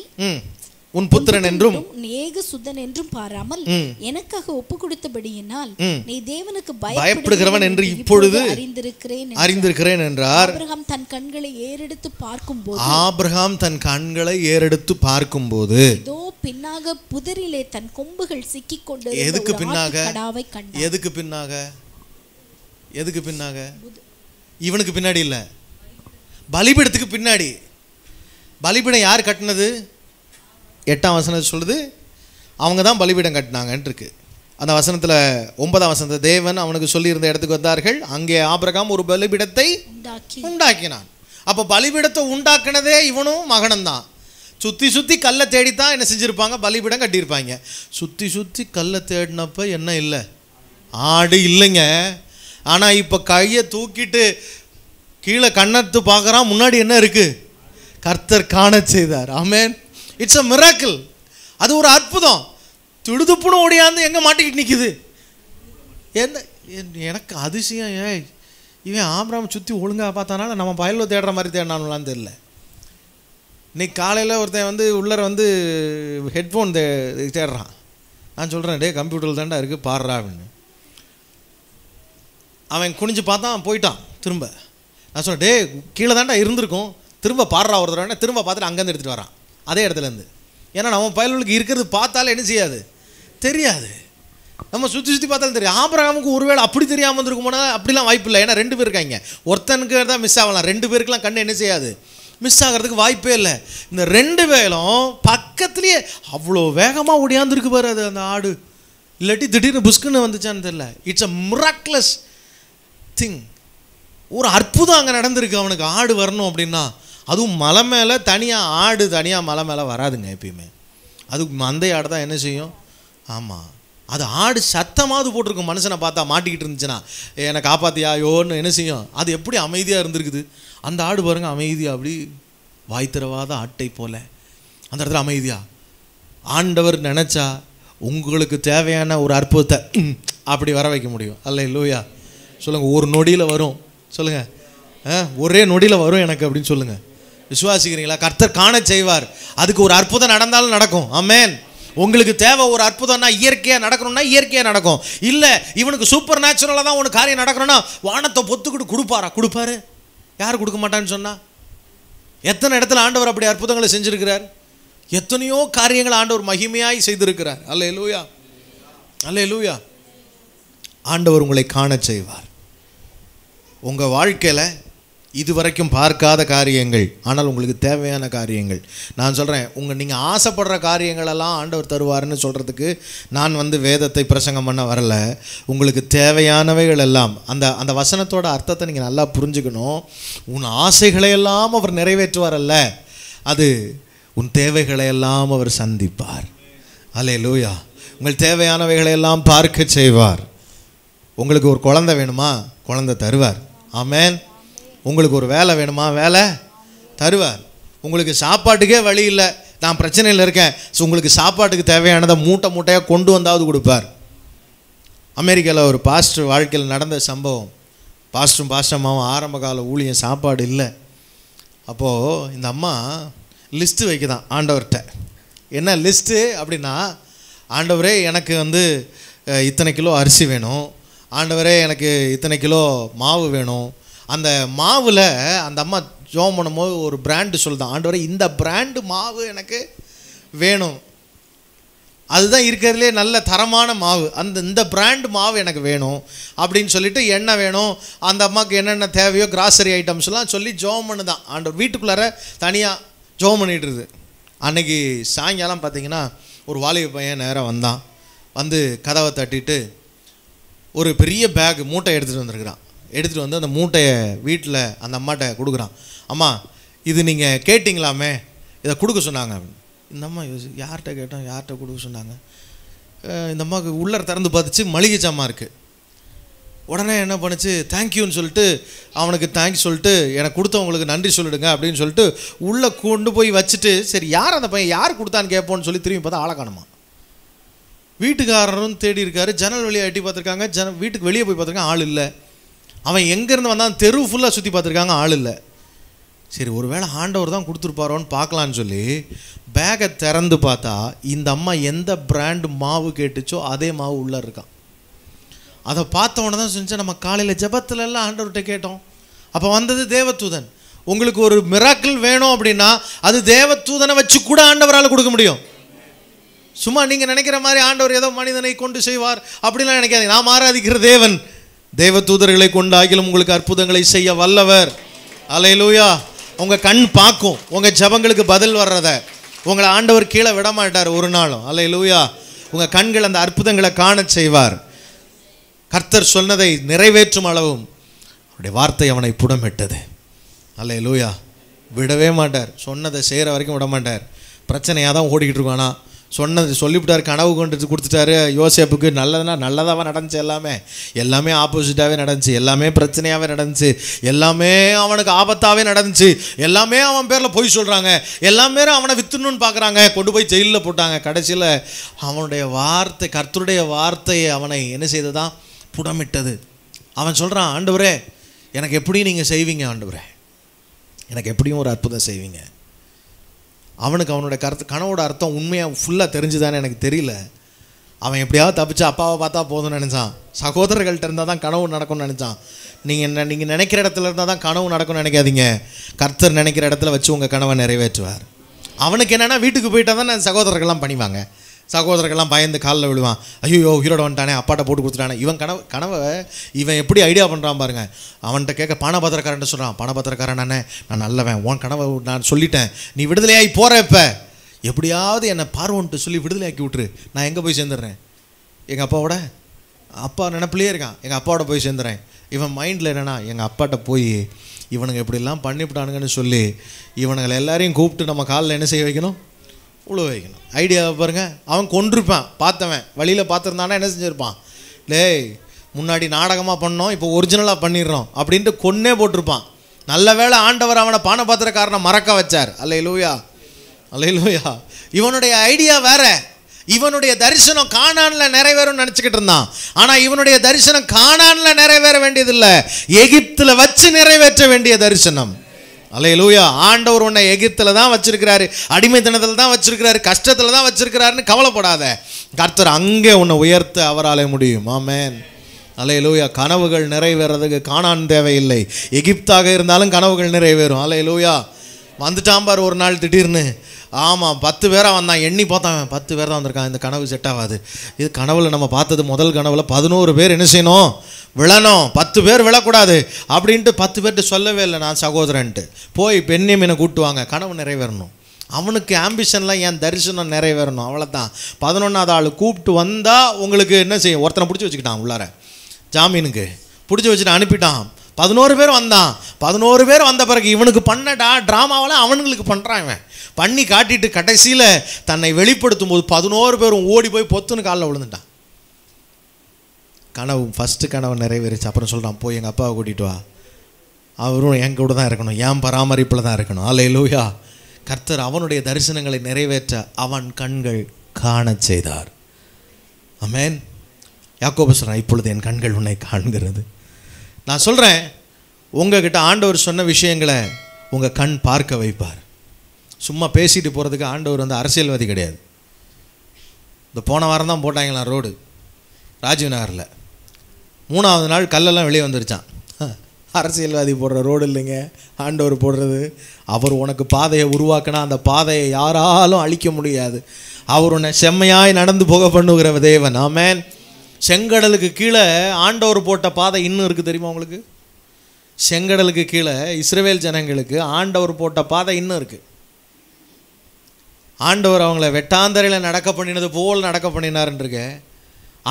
உன் புத்திரன் என்றும் ஏக சுத்தன் என்றும் பாராமல் எனக்காக ஒப்பு கொடுத்தபடியினால் நீ தேவனுக்கு பயப்படுகிறவன் என்று இப்பொழுது அறிந்திருக்கிறேன் அறிந்திருக்கிறேன் என்றார் ஆபிரகாம் தன் கண்களை ஏறெடுத்து பார்க்கும்போது ஆபிரகாம் தன் கண்களை ஏறெடுத்து பார்க்கும்போது இதோ பின்னாக புதரிலே தன் கொம்புகள் சிக்கிக் கொண்டு எதுக்கு பின்னாக எதுக்கு பின்னாக எதுக்கு பின்னாக இவனுக்கு பின்னாடி இல்ல பலிபீடத்துக்கு பின்னாடி பலிபீடம் யார் கட்டினது எட்டாம் வசனத்தை சொல்லுது அவங்க தான் பலிபீடம் கட்டினாங்கன்ட்டுருக்கு அந்த வசனத்தில் ஒன்பதாம் வசனத்தை தேவன் அவனுக்கு சொல்லியிருந்த இடத்துக்கு வந்தார்கள் அங்கே ஆபிரகாம் ஒரு பலிபீடத்தை உண்டாக்கினான் அப்போ பலிபீடத்தை உண்டாக்கினதே இவனும் மகனும் தான் சுற்றி சுற்றி கல்லை தேடித்தான் என்ன செஞ்சுருப்பாங்க பலிபீடம் கட்டியிருப்பாங்க சுற்றி சுற்றி கல்லை தேடினப்ப என்ன இல்லை ஆடு இல்லைங்க ஆனால் இப்போ கையை தூக்கிட்டு கீழே கண்ணத்து பார்க்குறான் முன்னாடி என்ன இருக்குது கர்த்தர் காண செய்தார் ஆமேன் இட்ஸ் அ மிராக்கிள் அது ஒரு அற்புதம் துடுதுப்புன்னு ஓடியாந்து எங்கே மாட்டிக்கிட்டு நிற்கிது என்ன எனக்கு அதிசயம் ஏய் இவன் ஆம்பராம சுற்றி ஒழுங்காக பார்த்தானால நம்ம பயலில் தேடுற மாதிரி தேடினானுலான்னு தெரியல இன்னைக்கு காலையில் ஒருத்தன் வந்து உள்ளர வந்து ஹெட்ஃபோன் தே தேடுறான் நான் சொல்கிறேன் டே கம்ப்யூட்டரில் தாண்டா இருக்குது பாடுறா அப்படின்னு அவன் குனிஞ்சு பார்த்தான் போயிட்டான் திரும்ப நான் சொல்கிறேன் டே கீழே தாண்டா இருந்திருக்கும் திரும்ப பாடுறா ஒரு தடவை திரும்ப பார்த்துட்டு அங்கேருந்து எடுத்துகிட்டு வரான் அதே இடத்துலேருந்து ஏன்னா நம்ம பயல்களுக்கு இருக்கிறது பார்த்தாலே என்ன செய்யாது தெரியாது நம்ம சுற்றி சுற்றி பார்த்தாலும் தெரியும் ஆபரகாமுக்கு ஒருவேளை அப்படி தெரியாமல் இருந்திருக்குமோனா அப்படிலாம் வாய்ப்பு இல்லை ஏன்னா ரெண்டு பேர் இருக்காங்க ஒருத்தனுக்கு தான் மிஸ் ஆகலாம் ரெண்டு பேருக்குலாம் கண்ணு என்ன செய்யாது மிஸ் ஆகிறதுக்கு வாய்ப்பே இல்லை இந்த ரெண்டு வேலும் பக்கத்துலேயே அவ்வளோ வேகமாக ஒடியாந்துருக்கு பாரு அது அந்த ஆடு இல்லாட்டி திடீர்னு புஷ்குன்னு வந்துச்சான்னு தெரில இட்ஸ் அ முராக்லஸ் திங் ஒரு அற்புதம் அங்கே நடந்திருக்கு அவனுக்கு ஆடு வரணும் அப்படின்னா அதுவும் மலை மேலே தனியாக ஆடு தனியாக மலை மேலே வராதுங்க எப்பயுமே அது மந்தை ஆடு தான் என்ன செய்யும் ஆமாம் அது ஆடு சத்தமாவது போட்டிருக்கும் மனுஷனை பார்த்தா மாட்டிக்கிட்டு இருந்துச்சுன்னா என்னை காப்பாத்தியா யோன்னு என்ன செய்யும் அது எப்படி அமைதியாக இருந்திருக்குது அந்த ஆடு பாருங்கள் அமைதியாக அப்படி வாய்த்திரவாத ஆட்டை போல அந்த இடத்துல அமைதியா ஆண்டவர் நினச்சா உங்களுக்கு தேவையான ஒரு அற்புதத்தை அப்படி வர வைக்க முடியும் அல்ல இல்லையா சொல்லுங்கள் ஒரு நொடியில் வரும் சொல்லுங்கள் ஒரே நொடியில் வரும் எனக்கு அப்படின்னு சொல்லுங்கள் விசுவாசிக்கிறீங்களா கர்த்தர் காண செய்வார் அதுக்கு ஒரு அற்புதம் நடந்தாலும் நடக்கும் ஆமேன் உங்களுக்கு தேவை ஒரு அற்புதம்னா இயற்கையாக நடக்கணும்னா இயற்கையாக நடக்கும் இல்லை இவனுக்கு சூப்பர் நேச்சுரலாக தான் உனக்கு காரியம் நடக்கணும்னா வானத்தை பொத்துக்கிட்டு கொடுப்பாரா கொடுப்பாரு யார் கொடுக்க மாட்டான்னு சொன்னால் எத்தனை இடத்துல ஆண்டவர் அப்படி அற்புதங்களை செஞ்சுருக்கிறார் எத்தனையோ காரியங்களை ஆண்டவர் மகிமையாய் செய்திருக்கிறார் அல்ல லூயா அல்ல லூயா ஆண்டவர் உங்களை காண செய்வார் உங்கள் வாழ்க்கையில் இதுவரைக்கும் பார்க்காத காரியங்கள் ஆனால் உங்களுக்கு தேவையான காரியங்கள் நான் சொல்கிறேன் உங்கள் நீங்கள் ஆசைப்படுற காரியங்களெல்லாம் ஆண்டவர் தருவார்னு சொல்கிறதுக்கு நான் வந்து வேதத்தை பிரசங்கம் பண்ண வரல உங்களுக்கு தேவையானவைகள் எல்லாம் அந்த அந்த வசனத்தோட அர்த்தத்தை நீங்கள் நல்லா புரிஞ்சுக்கணும் உன் ஆசைகளை எல்லாம் அவர் அல்ல அது உன் தேவைகளை எல்லாம் அவர் சந்திப்பார் அலே லூயா உங்கள் தேவையானவைகளை எல்லாம் பார்க்க செய்வார் உங்களுக்கு ஒரு குழந்தை வேணுமா குழந்தை தருவார் ஆமேன் உங்களுக்கு ஒரு வேலை வேணுமா வேலை தருவார் உங்களுக்கு சாப்பாட்டுக்கே வழி இல்லை நான் பிரச்சனையில் இருக்கேன் ஸோ உங்களுக்கு சாப்பாட்டுக்கு தேவையானதை மூட்டை மூட்டையாக கொண்டு வந்தாவது கொடுப்பார் அமெரிக்காவில் ஒரு பாஸ்டர் வாழ்க்கையில் நடந்த சம்பவம் பாஸ்டரும் பாஸ்டமாவும் ஆரம்ப கால ஊழியம் சாப்பாடு இல்லை அப்போது இந்த அம்மா லிஸ்ட்டு வைக்கதான் ஆண்டவர்கிட்ட என்ன லிஸ்ட்டு அப்படின்னா ஆண்டவரே எனக்கு வந்து இத்தனை கிலோ அரிசி வேணும் ஆண்டவரே எனக்கு இத்தனை கிலோ மாவு வேணும் அந்த மாவில் அந்த அம்மா ஜோம் பண்ணும்போது ஒரு பிராண்டு சொல்லுதான் வரை இந்த பிராண்டு மாவு எனக்கு வேணும் அதுதான் இருக்கிறதுலே நல்ல தரமான மாவு அந்த இந்த பிராண்ட் மாவு எனக்கு வேணும் அப்படின்னு சொல்லிட்டு என்ன வேணும் அந்த அம்மாவுக்கு என்னென்ன தேவையோ கிராசரி ஐட்டம்ஸ்லாம் சொல்லி ஜோம் பண்ணு தான் ஆண்டு வீட்டுக்குள்ளார தனியாக ஜோம் பண்ணிட்டுருது அன்றைக்கி சாயங்காலம் பார்த்தீங்கன்னா ஒரு வாலிப பையன் நேராக வந்தான் வந்து கதவை தட்டிட்டு ஒரு பெரிய பேக் மூட்டை எடுத்துகிட்டு வந்திருக்கிறான் எடுத்துகிட்டு வந்து அந்த மூட்டையை வீட்டில் அந்த அம்மாட்ட கொடுக்குறான் அம்மா இது நீங்கள் கேட்டிங்களாமே இதை கொடுக்க சொன்னாங்க இந்த அம்மா யோசி யார்கிட்ட கேட்டோம் யார்கிட்ட கொடுக்க சொன்னாங்க இந்த அம்மாவுக்கு உள்ளர் திறந்து பார்த்துச்சு மளிகை சாமான் இருக்குது உடனே என்ன பண்ணுச்சு தேங்க்யூன்னு சொல்லிட்டு அவனுக்கு தேங்க்யூ சொல்லிட்டு எனக்கு கொடுத்தவங்களுக்கு நன்றி சொல்லிடுங்க அப்படின்னு சொல்லிட்டு உள்ளே கொண்டு போய் வச்சுட்டு சரி யார் அந்த பையன் யார் கொடுத்தான்னு கேட்போன்னு சொல்லி திரும்பி பார்த்தா ஆளை காணுமா வீட்டுக்காரரும் தேடி இருக்காரு ஜன்னல் வழியை எட்டி பார்த்துருக்காங்க ஜன வீட்டுக்கு வெளியே போய் பார்த்துருக்காங்க ஆள் இல்லை அவன் எங்கேருந்து வந்தான் தெரு ஃபுல்லாக சுற்றி பார்த்துருக்காங்க ஆள் இல்லை சரி ஒரு வேளை ஆண்டவர் தான் கொடுத்துருப்பாரோன்னு பார்க்கலான்னு சொல்லி பேகை திறந்து பார்த்தா இந்த அம்மா எந்த பிராண்டு மாவு கேட்டுச்சோ அதே மாவு உள்ளே இருக்கான் அதை பார்த்த உடனே தான் செஞ்சு நம்ம காலையில் ஜபத்துலலாம் ஆண்டவர்கிட்ட கேட்டோம் அப்போ வந்தது தேவதூதன் உங்களுக்கு ஒரு மிராக்கிள் வேணும் அப்படின்னா அது தேவதூதனை வச்சு கூட ஆண்டவரால் கொடுக்க முடியும் சும்மா நீங்கள் நினைக்கிற மாதிரி ஆண்டவர் ஏதோ மனிதனை கொண்டு செய்வார் அப்படிலாம் நினைக்காதீங்க நான் ஆராதிக்கிற தேவன் தேவ தூதர்களை கொண்டு ஆகிலும் உங்களுக்கு அற்புதங்களை செய்ய வல்லவர் லூயா உங்கள் கண் பார்க்கும் உங்கள் ஜபங்களுக்கு பதில் வர்றத உங்களை ஆண்டவர் கீழே விட மாட்டார் ஒரு நாளும் லூயா உங்கள் கண்கள் அந்த அற்புதங்களை காண செய்வார் கர்த்தர் சொன்னதை நிறைவேற்றும் அளவும் அவருடைய வார்த்தை அவனை புடமிட்டது அல்ல லூயா விடவே மாட்டார் சொன்னதை செய்கிற வரைக்கும் விட மாட்டார் பிரச்சனையாக தான் ஓடிக்கிட்டு இருக்கானா சொன்னது சொல்லிவிட்டார் கனவு கொண்டு கொடுத்துட்டாரு யோசேப்புக்கு நல்லதுனா நல்லதாகவே நடந்துச்சு எல்லாமே எல்லாமே ஆப்போசிட்டாகவே நடந்துச்சு எல்லாமே பிரச்சனையாகவே நடந்துச்சு எல்லாமே அவனுக்கு ஆபத்தாகவே நடந்துச்சு எல்லாமே அவன் பேரில் போய் சொல்கிறாங்க எல்லாமே அவனை வித்துணுன்னு பார்க்குறாங்க கொண்டு போய் ஜெயிலில் போட்டாங்க கடைசியில் அவனுடைய வார்த்தை கர்த்தருடைய வார்த்தையை அவனை என்ன செய்ததான் புடமிட்டது அவன் சொல்கிறான் ஆண்டு எனக்கு எப்படி நீங்கள் செய்வீங்க ஆண்டு எனக்கு எப்படியும் ஒரு அற்புதம் செய்வீங்க அவனுக்கு அவனோட கருத்து கனவோட அர்த்தம் உண்மையாக ஃபுல்லாக தெரிஞ்சுதான்னு எனக்கு தெரியல அவன் எப்படியாவது தப்பிச்சு அப்பாவை பார்த்தா போதும்னு நினச்சான் சகோதரர்கள்ட்ட இருந்தால் தான் கனவு நடக்கும்னு நினச்சான் நீங்கள் என்ன நீங்கள் நினைக்கிற இடத்துல இருந்தால் தான் கனவு நடக்கும்னு நினைக்காதீங்க கர்த்தர் நினைக்கிற இடத்துல வச்சு உங்கள் கனவை நிறைவேற்றுவார் அவனுக்கு என்னென்னா வீட்டுக்கு போயிட்டால் தான் நான் சகோதரர்கள்லாம் பண்ணிவாங்க சகோதரர்கள்லாம் பயந்து காலில் விழுவான் ஐயோ உயிரோட வந்துட்டானே அப்பாட்ட போட்டு கொடுத்துட்டானே இவன் கனவு கனவை இவன் எப்படி ஐடியா பண்ணுறான் பாருங்க அவன்கிட்ட கேட்க பணபத்திரக்காரன் சொல்கிறான் பணபத்திரக்காரன் அண்ணே நான் நல்லவன் உன் கனவை நான் சொல்லிட்டேன் நீ விடுதலையாகி போகிற இப்போ எப்படியாவது என்னை பார்வோன்ட்டு சொல்லி விடுதலையாக்கி விட்டுரு நான் எங்கே போய் சேர்ந்துடுறேன் எங்கள் அப்பாவோட அப்பா நினப்பிலே இருக்கான் எங்கள் அப்பாவோட போய் சேர்ந்துறேன் இவன் மைண்டில் என்னென்னா எங்கள் அப்பாட்ட போய் இவனுங்க இப்படிலாம் பண்ணிவிட்டானுங்கன்னு சொல்லி இவனுங்களை எல்லாரையும் கூப்பிட்டு நம்ம காலில் என்ன செய்ய வைக்கணும் உள்ள வைக்கணும் ஐடியாவை பாருங்கள் அவன் கொண்டிருப்பான் பார்த்தவன் வழியில் பார்த்துருந்தானா என்ன செஞ்சுருப்பான் டேய் முன்னாடி நாடகமாக பண்ணோம் இப்போ ஒரிஜினலாக பண்ணிடுறோம் அப்படின்ட்டு கொன்னே போட்டிருப்பான் நல்ல வேளை ஆண்டவர் அவனை பானை பாத்திரக்காரனை மறக்க வச்சார் அல்ல இலூயா அல்ல இலூயா இவனுடைய ஐடியா வேற இவனுடைய தரிசனம் காணான்ல நிறைவேறும் நினச்சிக்கிட்டு இருந்தான் ஆனால் இவனுடைய தரிசனம் காணானில் நிறைவேற வேண்டியதில்லை எகிப்தில் வச்சு நிறைவேற்ற வேண்டிய தரிசனம் அலையலூயா ஆண்டவர் உன்னை எகிப்தில் தான் வச்சிருக்கிறாரு அடிமைத்தனத்தில் தான் வச்சிருக்கிறாரு கஷ்டத்தில் தான் வச்சிருக்கிறாருன்னு கவலைப்படாத கர்த்தர் அங்கே உன்னை உயர்த்த அவராலே முடியும் ஆமேன் அலையலூயா கனவுகள் நிறைவேறதுக்கு காணான் தேவையில்லை எகிப்தாக இருந்தாலும் கனவுகள் நிறைவேறும் அலையலூயா வந்துட்டான் பார் ஒரு நாள் திடீர்னு ஆமாம் பத்து பேராக வந்தான் எண்ணி பார்த்தான் பத்து பேர் தான் வந்திருக்கான் இந்த கனவு செட் ஆகாது இது கனவில் நம்ம பார்த்தது முதல் கனவில் பதினோரு பேர் என்ன செய்யணும் விழணும் பத்து பேர் விழக்கூடாது அப்படின்ட்டு பத்து பேர்கிட்ட சொல்லவே இல்லை நான் சகோதரன்ட்டு போய் பெண்ணியம் கூப்பிட்டு வாங்க கனவு நிறைவேறணும் அவனுக்கு ஆம்பிஷன்லாம் என் தரிசனம் நிறைவேறணும் அவ்வளோதான் பதினொன்றாவது ஆள் கூப்பிட்டு வந்தால் உங்களுக்கு என்ன செய்யும் ஒருத்தனை பிடிச்சி வச்சுக்கிட்டான் உள்ளார ஜாமீனுக்கு பிடிச்சி வச்சுட்டு அனுப்பிட்டான் பதினோரு பேர் வந்தான் பதினோரு பேர் வந்த பிறகு இவனுக்கு பண்ணடா ட்ராமாவில் அவனுங்களுக்கு பண்ணுறான் இவன் பண்ணி காட்டிட்டு கடைசியில் தன்னை வெளிப்படுத்தும் போது பதினோரு பேரும் ஓடி போய் பொத்துன்னு காலில் விழுந்துட்டான் கனவு ஃபஸ்ட்டு கனவு நிறைவேறிச்சு அப்புறம் சொல்கிறான் போய் எங்கள் அப்பாவை கூட்டிகிட்டு வா அவரும் என் கூட தான் இருக்கணும் ஏன் பராமரிப்பில் தான் இருக்கணும் அலே லூயா கர்த்தர் அவனுடைய தரிசனங்களை நிறைவேற்ற அவன் கண்கள் காண செய்தார் அமேன் யாக்கோபு இப்பொழுது என் கண்கள் உன்னை காண்கிறது நான் சொல்கிறேன் உங்ககிட்ட ஆண்டவர் சொன்ன விஷயங்களை உங்கள் கண் பார்க்க வைப்பார் சும்மா பேசிட்டு போகிறதுக்கு ஆண்டவர் வந்து அரசியல்வாதி கிடையாது இந்த போன வாரம் தான் போட்டாங்களாம் ரோடு ராஜீவ் நகரில் மூணாவது நாள் கல்லெல்லாம் வெளியே வந்துருச்சான் அரசியல்வாதி போடுற ரோடு இல்லைங்க ஆண்டவர் போடுறது அவர் உனக்கு பாதையை உருவாக்கினா அந்த பாதையை யாராலும் அழிக்க முடியாது அவர் உன்னை செம்மையாய் நடந்து போக பண்ணுகிற தேவன் ஆமேன் செங்கடலுக்கு கீழே ஆண்டவர் போட்ட பாதை இன்னும் இருக்குது தெரியுமா உங்களுக்கு செங்கடலுக்கு கீழே இஸ்ரேவேல் ஜனங்களுக்கு ஆண்டவர் போட்ட பாதை இன்னும் இருக்குது ஆண்டவர் அவங்கள வெட்டாந்தரையில் நடக்க பண்ணினது போல் நடக்க பண்ணினாருன்றிருக்க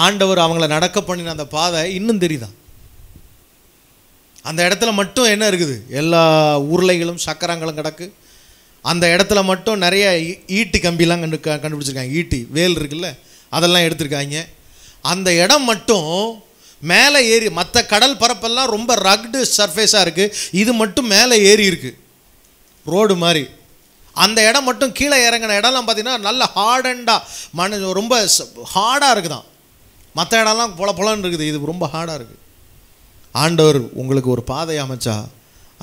ஆண்டவர் அவங்கள நடக்க பண்ணின அந்த பாதை இன்னும் தெரியுதான் அந்த இடத்துல மட்டும் என்ன இருக்குது எல்லா உருளைகளும் சக்கரங்களும் கிடக்கு அந்த இடத்துல மட்டும் நிறைய ஈட்டு கம்பிலாம் கண்டு கண்டுபிடிச்சிருக்காங்க ஈட்டி வேல் இருக்குல்ல அதெல்லாம் எடுத்திருக்காங்க அந்த இடம் மட்டும் மேலே ஏறி மற்ற கடல் பரப்பெல்லாம் ரொம்ப ரக்டு சர்ஃபேஸாக இருக்குது இது மட்டும் மேலே ஏறி இருக்குது ரோடு மாதிரி அந்த இடம் மட்டும் கீழே இறங்கின இடம்லாம் பார்த்திங்கன்னா நல்ல ஹார்டண்டாக மன ரொம்ப ஹார்டாக இருக்குதான் மற்ற இடம்லாம் புல புலன்னு இருக்குது இது ரொம்ப ஹார்டாக இருக்குது ஆண்டவர் உங்களுக்கு ஒரு பாதை அமைச்சா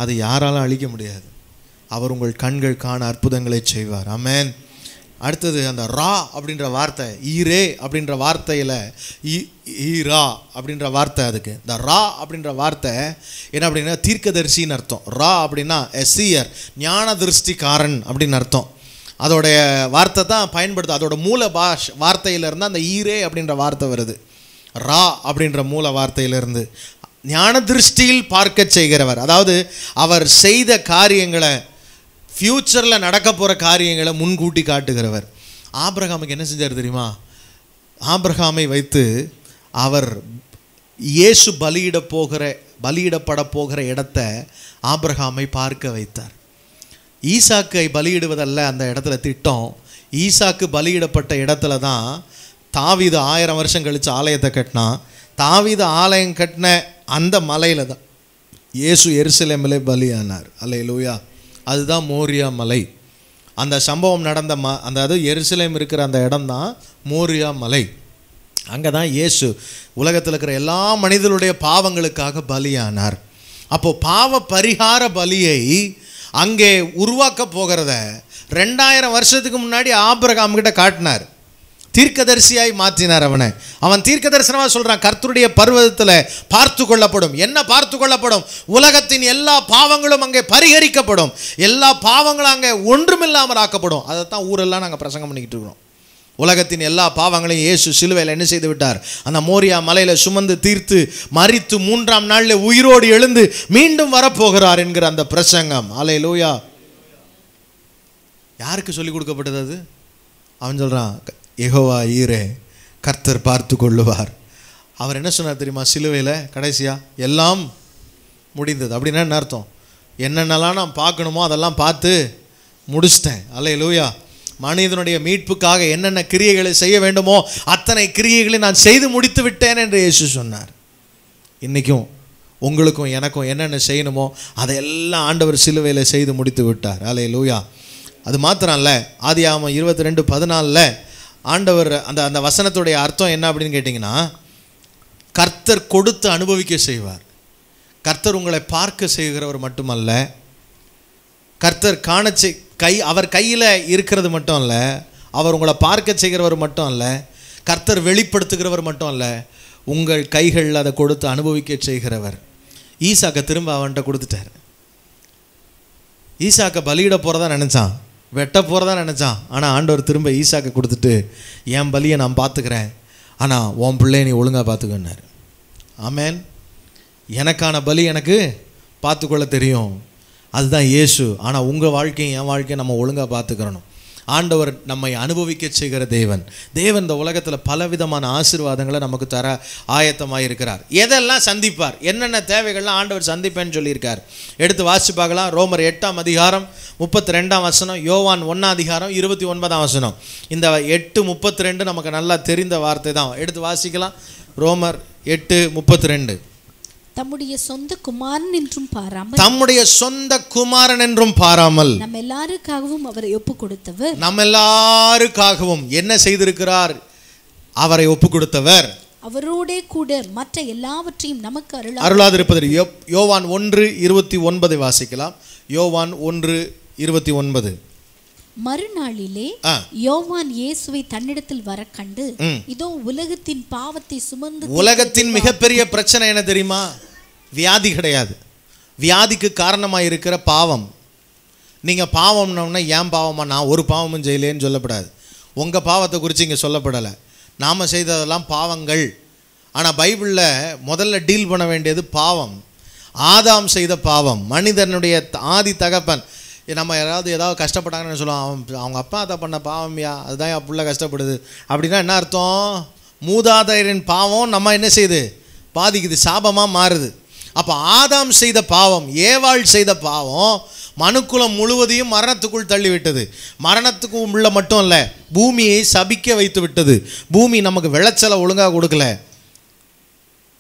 அது யாராலும் அழிக்க முடியாது அவர் உங்கள் கண்கள் காண அற்புதங்களை செய்வார் அமேன் அடுத்தது அந்த ரா அப்படின்ற வார்த்தை ஈரே அப்படின்ற வார்த்தையில் ஈ ஈரா அப்படின்ற வார்த்தை அதுக்கு இந்த ரா அப்படின்ற வார்த்தை என்ன அப்படின்னா தீர்க்கதரிசின்னு அர்த்தம் ரா அப்படின்னா எஸ்சியர் ஞான திருஷ்டிக்காரன் அப்படின்னு அர்த்தம் அதோடைய வார்த்தை தான் பயன்படுத்து அதோட மூல பாஷ் வார்த்தையிலேருந்து அந்த ஈரே அப்படின்ற வார்த்தை வருது ரா அப்படின்ற மூல வார்த்தையிலேருந்து ஞான திருஷ்டியில் பார்க்க செய்கிறவர் அதாவது அவர் செய்த காரியங்களை ஃப்யூச்சரில் நடக்க போகிற காரியங்களை முன்கூட்டி காட்டுகிறவர் ஆப்ரஹாமுக்கு என்ன செஞ்சார் தெரியுமா ஆப்ரஹாமை வைத்து அவர் இயேசு பலியிட போகிற பலியிடப்பட போகிற இடத்த ஆப்ரஹாமை பார்க்க வைத்தார் ஈசாக்கை பலியிடுவதல்ல அந்த இடத்துல திட்டம் ஈசாக்கு பலியிடப்பட்ட இடத்துல தான் தாவிது ஆயிரம் வருஷம் கழித்து ஆலயத்தை கட்டினான் தாவிது ஆலயம் கட்டின அந்த மலையில் தான் இயேசு எருசலேமில் பலியானார் அல்லையா அதுதான் மோரியா மலை அந்த சம்பவம் நடந்த ம அந்த அது எருசலேம் இருக்கிற அந்த இடம் தான் மோரியா மலை அங்கே தான் இயேசு உலகத்தில் இருக்கிற எல்லா மனிதனுடைய பாவங்களுக்காக பலியானார் அப்போது பாவ பரிகார பலியை அங்கே உருவாக்க போகிறத ரெண்டாயிரம் வருஷத்துக்கு முன்னாடி ஆபிரகாம்கிட்ட காட்டினார் தீர்க்கதரிசியாய் மாற்றினார் அவனை அவன் தீர்க்க தரிசனமாக சொல்கிறான் கர்த்தருடைய பருவத்தில் பார்த்து கொள்ளப்படும் என்ன பார்த்து கொள்ளப்படும் உலகத்தின் எல்லா பாவங்களும் அங்கே பரிகரிக்கப்படும் எல்லா பாவங்களும் அங்கே ஒன்றுமில்லாமல் ஆக்கப்படும் அதை தான் ஊரெல்லாம் நாங்கள் பிரசங்கம் பண்ணிக்கிட்டு இருக்கிறோம் உலகத்தின் எல்லா பாவங்களையும் இயேசு சிலுவையில் என்ன செய்து விட்டார் அந்த மோரியா மலையில் சுமந்து தீர்த்து மறித்து மூன்றாம் நாளில் உயிரோடு எழுந்து மீண்டும் வரப்போகிறார் என்கிற அந்த பிரசங்கம் அலை லூயா யாருக்கு சொல்லிக் கொடுக்கப்பட்டது அது அவன் சொல்கிறான் எகோவா ஈரே கர்த்தர் பார்த்து கொள்ளுவார் அவர் என்ன சொன்னார் தெரியுமா சிலுவையில் கடைசியாக எல்லாம் முடிந்தது அப்படின்னா என்ன அர்த்தம் என்னென்னலாம் நான் பார்க்கணுமோ அதெல்லாம் பார்த்து முடிச்சிட்டேன் அல்ல லூயா மனிதனுடைய மீட்புக்காக என்னென்ன கிரியைகளை செய்ய வேண்டுமோ அத்தனை கிரியைகளை நான் செய்து முடித்து விட்டேன் என்று இயேசு சொன்னார் இன்றைக்கும் உங்களுக்கும் எனக்கும் என்னென்ன செய்யணுமோ அதையெல்லாம் ஆண்டவர் சிலுவையில் செய்து முடித்து விட்டார் அலே லூயா அது மாத்திரம் இல்லை ஆதி ஆமாம் இருபத்தி ரெண்டு பதினாலில் ஆண்டவர் அந்த அந்த வசனத்துடைய அர்த்தம் என்ன அப்படின்னு கேட்டிங்கன்னா கர்த்தர் கொடுத்து அனுபவிக்க செய்வார் கர்த்தர் உங்களை பார்க்க செய்கிறவர் மட்டுமல்ல கர்த்தர் காண கை அவர் கையில் இருக்கிறது மட்டும் இல்லை அவர் உங்களை பார்க்க செய்கிறவர் மட்டும் இல்லை கர்த்தர் வெளிப்படுத்துகிறவர் மட்டும் இல்லை உங்கள் கைகளில் அதை கொடுத்து அனுபவிக்க செய்கிறவர் ஈசாக்கை திரும்ப அவன்கிட்ட கொடுத்துட்டார் ஈசாக்கை பலியிட போகிறதா நினச்சான் வெட்ட போகிறதா நினச்சான் ஆனால் ஆண்டவர் திரும்ப ஈசாக்கு கொடுத்துட்டு என் பலியை நான் பார்த்துக்கிறேன் ஆனால் உன் பிள்ளைய நீ ஒழுங்காக பார்த்துக்கன்னாரு ஆமேன் எனக்கான பலி எனக்கு பார்த்துக்கொள்ள தெரியும் அதுதான் இயேசு ஆனால் உங்கள் வாழ்க்கையும் என் வாழ்க்கையும் நம்ம ஒழுங்காக பார்த்துக்கிறணும் ஆண்டவர் நம்மை அனுபவிக்க செய்கிற தேவன் தேவன் இந்த உலகத்தில் பலவிதமான ஆசீர்வாதங்களை நமக்கு தர ஆயத்தமாக இருக்கிறார் எதெல்லாம் சந்திப்பார் என்னென்ன தேவைகள்லாம் ஆண்டவர் சந்திப்பேன்னு சொல்லியிருக்கார் எடுத்து வாசி பார்க்கலாம் ரோமர் எட்டாம் அதிகாரம் முப்பத்தி ரெண்டாம் வசனம் யோவான் ஒன்றாம் அதிகாரம் இருபத்தி ஒன்பதாம் வசனம் இந்த எட்டு முப்பத்தி ரெண்டு நமக்கு நல்லா தெரிந்த வார்த்தை தான் எடுத்து வாசிக்கலாம் ரோமர் எட்டு முப்பத்தி ரெண்டு தம்முடைய சொந்த குமாரன் என்றும் பாராமல் தம்முடைய சொந்த குமாரன் என்றும் பாராமல் நம்ம எல்லாருக்காகவும் அவரை ஒப்பு கொடுத்தவர் நம்ம எல்லாருக்காகவும் என்ன செய்திருக்கிறார் அவரை ஒப்பு கொடுத்தவர் அவரோட கூட மற்ற எல்லாவற்றையும் நமக்கு அருள் அருளாதிருப்பது யோவான் ஒன்று இருபத்தி ஒன்பதை வாசிக்கலாம் யோவான் ஒன்று இருபத்தி ஒன்பது மறுநாளிலே யோவான் இயேசுவை தன்னிடத்தில் வர கண்டு இதோ உலகத்தின் பாவத்தை சுமந்து உலகத்தின் மிகப்பெரிய பிரச்சனை என்ன தெரியுமா வியாதி கிடையாது வியாதிக்கு காரணமாக இருக்கிற பாவம் நீங்கள் பாவம்னோம்னா ஏன் பாவமா நான் ஒரு பாவமும் செய்யலேன்னு சொல்லப்படாது உங்கள் பாவத்தை குறித்து இங்கே சொல்லப்படலை நாம் செய்ததெல்லாம் பாவங்கள் ஆனால் பைபிளில் முதல்ல டீல் பண்ண வேண்டியது பாவம் ஆதாம் செய்த பாவம் மனிதனுடைய ஆதி தகப்பன் நம்ம யாராவது ஏதாவது கஷ்டப்பட்டாங்கன்னு சொல்லுவோம் அவன் அவங்க அப்பா அதை பண்ண பாவம்யா அதுதான் என் பிள்ளை கஷ்டப்படுது அப்படின்னா என்ன அர்த்தம் மூதாதையரின் பாவம் நம்ம என்ன செய்யுது பாதிக்குது சாபமாக மாறுது அப்போ ஆதாம் செய்த பாவம் ஏவாள் செய்த பாவம் மனுக்குலம் முழுவதையும் மரணத்துக்குள் தள்ளிவிட்டது மரணத்துக்கு உள்ள மட்டும் இல்லை பூமியை சபிக்க வைத்து விட்டது பூமி நமக்கு விளைச்சலை ஒழுங்காக கொடுக்கல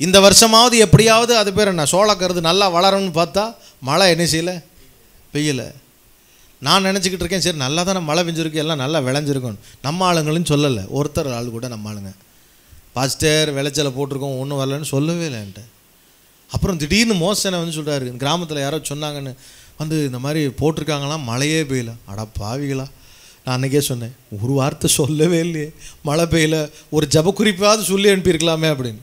இந்த வருஷமாவது எப்படியாவது அது பேர் என்ன சோளக்கருது நல்லா வளரும்னு பார்த்தா மழை என்ன செய்யலை பெய்யலை நான் நினச்சிக்கிட்டு இருக்கேன் சரி நல்லா தானே மழை பெஞ்சிருக்கு எல்லாம் நல்லா விளைஞ்சிருக்கும் நம்ம ஆளுங்களும் சொல்லலை ஒருத்தர் ஆள் கூட நம்ம ஆளுங்க பாஸ்டர் விளைச்சலை போட்டிருக்கோம் ஒன்றும் வரலன்னு சொல்லவே இல்லைன்ட்டு அப்புறம் திடீர்னு மோசனை வந்து சொல்கிறாரு கிராமத்தில் யாரோ சொன்னாங்கன்னு வந்து இந்த மாதிரி போட்டிருக்காங்களாம் மழையே பெய்யல அட பாவிகளா நான் அன்றைக்கே சொன்னேன் ஒரு வார்த்தை சொல்லவே இல்லையே மழை பெய்யல ஒரு ஜப குறிப்பாவது சொல்லி அனுப்பியிருக்கலாமே அப்படின்னு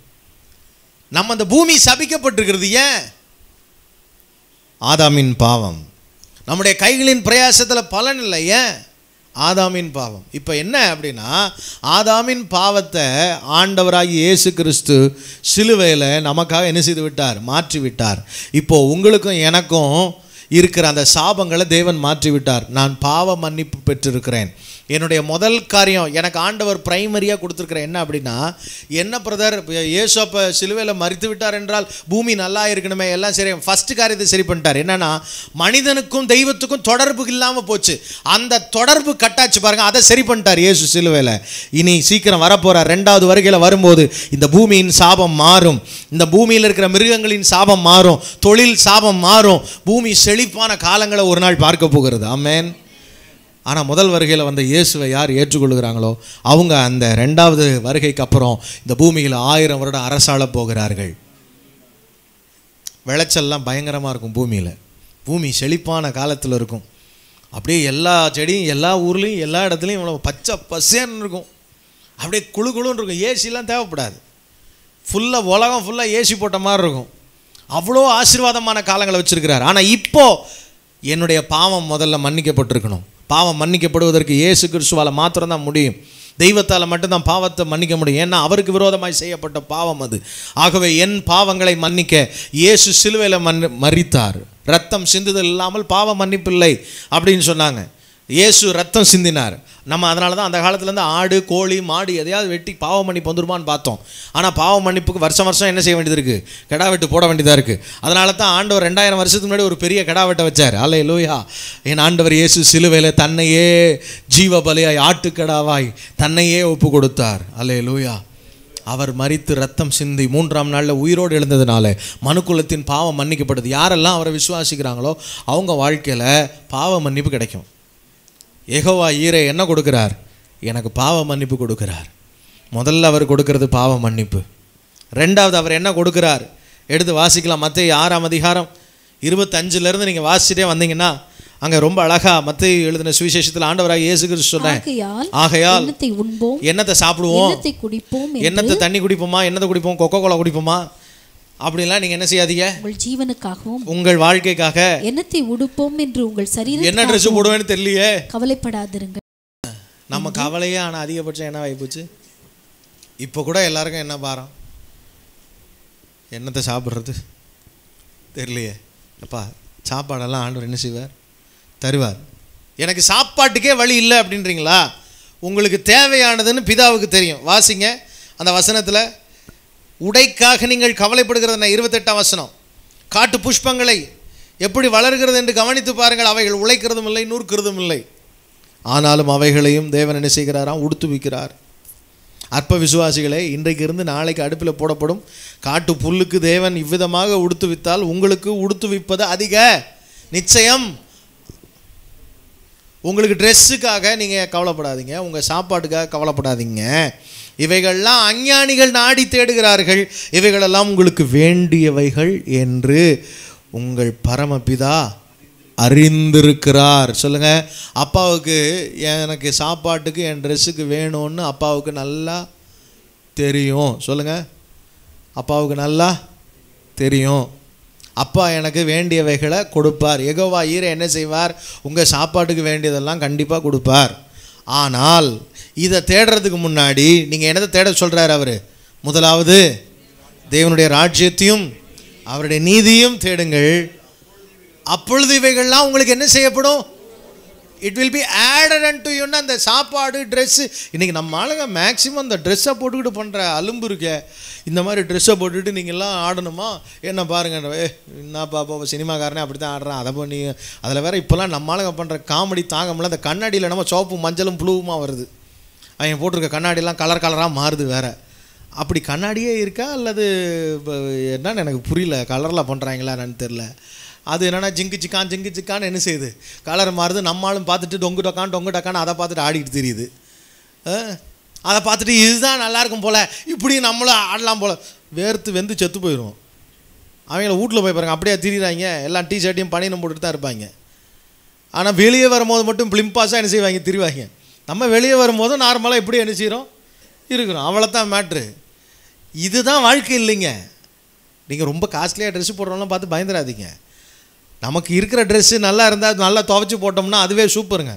நம்ம அந்த பூமி சபிக்கப்பட்டிருக்கிறது ஏன் ஆதாமின் பாவம் நம்முடைய கைகளின் பிரயாசத்தில் பலன் இல்லை ஏன் ஆதாமின் பாவம் இப்போ என்ன அப்படின்னா ஆதாமின் பாவத்தை ஆண்டவராகி இயேசு கிறிஸ்து சிலுவையில் நமக்காக என்ன செய்து விட்டார் மாற்றி விட்டார் இப்போது உங்களுக்கும் எனக்கும் இருக்கிற அந்த சாபங்களை தேவன் மாற்றி விட்டார் நான் பாவ மன்னிப்பு பெற்றிருக்கிறேன் என்னுடைய முதல் காரியம் எனக்கு ஆண்டவர் பிரைமரியாக கொடுத்துருக்குற என்ன அப்படின்னா என்ன பிரதர் அப்போ சிலுவையில் மறித்து விட்டார் என்றால் பூமி நல்லா இருக்கணுமே எல்லாம் சரி ஃபஸ்ட்டு காரியத்தை சரி பண்ணிட்டார் என்னென்னா மனிதனுக்கும் தெய்வத்துக்கும் தொடர்பு இல்லாமல் போச்சு அந்த தொடர்பு கட்டாச்சு பாருங்கள் அதை சரி பண்ணிட்டார் ஏசு சிலுவையில் இனி சீக்கிரம் வரப்போகிறார் ரெண்டாவது வருகையில் வரும்போது இந்த பூமியின் சாபம் மாறும் இந்த பூமியில் இருக்கிற மிருகங்களின் சாபம் மாறும் தொழில் சாபம் மாறும் பூமி செழிப்பான காலங்களை ஒரு நாள் பார்க்க போகிறது ஆமேன் ஆனால் முதல் வருகையில் வந்த இயேசுவை யார் ஏற்றுக்கொள்கிறாங்களோ அவங்க அந்த ரெண்டாவது வருகைக்கு அப்புறம் இந்த பூமியில் ஆயிரம் வருடம் அரசாள போகிறார்கள் விளைச்சல்லாம் பயங்கரமாக இருக்கும் பூமியில் பூமி செழிப்பான காலத்தில் இருக்கும் அப்படியே எல்லா செடியும் எல்லா ஊர்லேயும் எல்லா இடத்துலையும் இவ்வளோ பச்சை பசேன்னு இருக்கும் அப்படியே குழு குழுன்னு இருக்கும் ஏசிலாம் தேவைப்படாது ஃபுல்லாக உலகம் ஃபுல்லாக ஏசி போட்ட மாதிரி இருக்கும் அவ்வளோ ஆசீர்வாதமான காலங்களை வச்சுருக்கிறார் ஆனால் இப்போது என்னுடைய பாவம் முதல்ல மன்னிக்கப்பட்டிருக்கணும் பாவம் மன்னிக்கப்படுவதற்கு இயேசு கிறிஸ்துவால் மாத்திரம்தான் முடியும் தெய்வத்தால் மட்டும்தான் பாவத்தை மன்னிக்க முடியும் ஏன்னா அவருக்கு விரோதமாய் செய்யப்பட்ட பாவம் அது ஆகவே என் பாவங்களை மன்னிக்க இயேசு சிலுவையில் மன் மறித்தார் ரத்தம் சிந்துதல் இல்லாமல் பாவம் மன்னிப்பில்லை அப்படின்னு சொன்னாங்க இயேசு ரத்தம் சிந்தினார் நம்ம அதனால தான் அந்த காலத்துலேருந்து ஆடு கோழி மாடு எதையாவது வெட்டி பாவ மன்னிப்பு வந்துருமான்னு பார்த்தோம் ஆனால் பாவ மன்னிப்புக்கு வருஷம் வருஷம் என்ன செய்ய வேண்டியது இருக்குது கெடா வெட்டு போட வேண்டியதாக இருக்குது அதனால தான் ஆண்டவர் ரெண்டாயிரம் வருஷத்துக்கு முன்னாடி ஒரு பெரிய கெடா வெட்டை வச்சார் அல்ல லோயா என் ஆண்டவர் இயேசு சிலுவையில் தன்னையே ஜீவ பலியாய் ஆட்டுக்கடாவாய் தன்னையே ஒப்பு கொடுத்தார் அல்லே லோயா அவர் மறித்து ரத்தம் சிந்தி மூன்றாம் நாளில் உயிரோடு எழுந்ததுனால மனுக்குலத்தின் பாவம் மன்னிக்கப்படுது யாரெல்லாம் அவரை விசுவாசிக்கிறாங்களோ அவங்க வாழ்க்கையில் பாவ மன்னிப்பு கிடைக்கும் ஏகோவா ஈரே என்ன கொடுக்குறார் எனக்கு பாவ மன்னிப்பு கொடுக்குறார் முதல்ல அவர் கொடுக்கறது பாவ மன்னிப்பு ரெண்டாவது அவர் என்ன கொடுக்குறார் எடுத்து வாசிக்கலாம் மற்ற ஆறாம் அதிகாரம் இருபத்தஞ்சிலேருந்து நீங்கள் வாசிச்சுட்டே வந்தீங்கன்னா அங்கே ரொம்ப அழகா மத்திய எழுதின சுவிசேஷத்தில் ஆண்டவராக இயேசு கிறிஸ்து சொன்னேன் ஆகையால் என்னத்தை சாப்பிடுவோம் என்னத்தை என்னத்தை தண்ணி குடிப்போமா என்னத்தை குடிப்போம் கொக்கோ கோலா குடிப்போமா அப்படிலாம் நீங்க என்ன செய்யாதீங்க உங்கள் ஜீவனுக்காகவும் உங்கள் வாழ்க்கைக்காக என்னத்தை உடுப்போம் என்று உங்கள் சரீரம் என்ன ட்ரெஸ் போடுவேன்னு தெரியலையே கவலைப்படாதிருங்க நம்ம கவலையே ஆனால் அதிகபட்சம் என்ன ஆகிப்போச்சு இப்போ கூட எல்லாருக்கும் என்ன பாரம் என்னத்தை சாப்பிட்றது தெரியலையே அப்பா சாப்பாடெல்லாம் ஆண்டவர் என்ன செய்வார் தருவார் எனக்கு சாப்பாட்டுக்கே வழி இல்லை அப்படின்றீங்களா உங்களுக்கு தேவையானதுன்னு பிதாவுக்கு தெரியும் வாசிங்க அந்த வசனத்தில் உடைக்காக நீங்கள் கவலைப்படுகிறது நான் இருபத்தெட்டாம் வசனம் காட்டு புஷ்பங்களை எப்படி வளர்கிறது என்று கவனித்து பாருங்கள் அவைகள் உழைக்கிறதும் இல்லை நூற்கிறதும் இல்லை ஆனாலும் அவைகளையும் தேவன் என்ன செய்கிறாராம் உடுத்துவிக்கிறார் அற்ப விசுவாசிகளே இன்றைக்கு இருந்து நாளைக்கு அடுப்பில் போடப்படும் காட்டு புல்லுக்கு தேவன் இவ்விதமாக உடுத்து வித்தால் உங்களுக்கு உடுத்து விற்பது அதிக நிச்சயம் உங்களுக்கு ட்ரெஸ்ஸுக்காக நீங்கள் கவலைப்படாதீங்க உங்கள் சாப்பாட்டுக்காக கவலைப்படாதீங்க இவைகள்லாம் அஞ்ஞானிகள் நாடி தேடுகிறார்கள் இவைகளெல்லாம் உங்களுக்கு வேண்டியவைகள் என்று உங்கள் பரமபிதா அறிந்திருக்கிறார் சொல்லுங்கள் அப்பாவுக்கு எனக்கு சாப்பாட்டுக்கு என் ட்ரெஸ்ஸுக்கு வேணும்னு அப்பாவுக்கு நல்லா தெரியும் சொல்லுங்கள் அப்பாவுக்கு நல்லா தெரியும் அப்பா எனக்கு வேண்டியவைகளை கொடுப்பார் எகோவா ஈர என்ன செய்வார் உங்கள் சாப்பாட்டுக்கு வேண்டியதெல்லாம் கண்டிப்பாக கொடுப்பார் ஆனால் இதை தேடுறதுக்கு முன்னாடி நீங்கள் என்னதை தேட சொல்கிறார் அவர் முதலாவது தேவனுடைய ராஜ்யத்தையும் அவருடைய நீதியும் தேடுங்கள் அப்பொழுது இவைகள்லாம் உங்களுக்கு என்ன செய்யப்படும் it will be added unto you அந்த சாப்பாடு ட்ரெஸ்ஸு இன்றைக்கி நம்ம ஆளுங்க மேக்ஸிமம் அந்த ட்ரெஸ்ஸை போட்டுக்கிட்டு பண்ணுற அலும்பு இருக்க இந்த மாதிரி ட்ரெஸ்ஸை போட்டுக்கிட்டு நீங்கள்லாம் ஆடணுமா என்ன பாருங்க ஏ என்ன பாப்பா சினிமாக்காரனே அப்படி தான் ஆடுறான் அதை பண்ணி அதில் வேறு இப்போல்லாம் நம்ம ஆளுங்க பண்ணுற காமெடி தாங்கம்லாம் அந்த கண்ணாடியில் நம்ம சோப்பு மஞ்சளும் புழுவுமா வருது அவன் போட்டிருக்க கண்ணாடிலாம் கலர் கலராக மாறுது வேறு அப்படி கண்ணாடியே இருக்கா அல்லது என்னன்னு எனக்கு புரியல கலரில் பண்ணுறாங்களா என்னென்னு தெரில அது என்னென்னா ஜிங்கு சிக்கான் ஜிங்கு சிக்கான்னு என்ன செய்யுது கலர் மாறுது நம்மளும் பார்த்துட்டு டொங்கு டொக்கான் டொங்கு டக்கான்னு அதை பார்த்துட்டு ஆடிட்டு தெரியுது அதை பார்த்துட்டு இதுதான் நல்லாயிருக்கும் போல் இப்படி நம்மளும் ஆடலாம் போல் வேர்த்து வெந்து செத்து போயிடுவோம் அவங்கள வீட்டில் போய் பாருங்கள் அப்படியே திரிகிறாங்க எல்லாம் டிஷர்ட்டையும் பணியும் போட்டுட்டு தான் இருப்பாங்க ஆனால் வெளியே வரும்போது மட்டும் பிளிம்பாஸாக என்ன செய்வாங்க திரிவாங்க நம்ம வெளியே வரும்போது நார்மலாக எப்படி என்ன செய்கிறோம் இருக்கிறோம் தான் மேட்ரு இதுதான் வாழ்க்கை இல்லைங்க நீங்கள் ரொம்ப காஸ்ட்லியாக ட்ரெஸ்ஸு போடுறோம்லாம் பார்த்து பயந்துடாதீங்க நமக்கு இருக்கிற ட்ரெஸ்ஸு நல்லா இருந்தால் நல்லா துவைச்சி போட்டோம்னா அதுவே சூப்பருங்க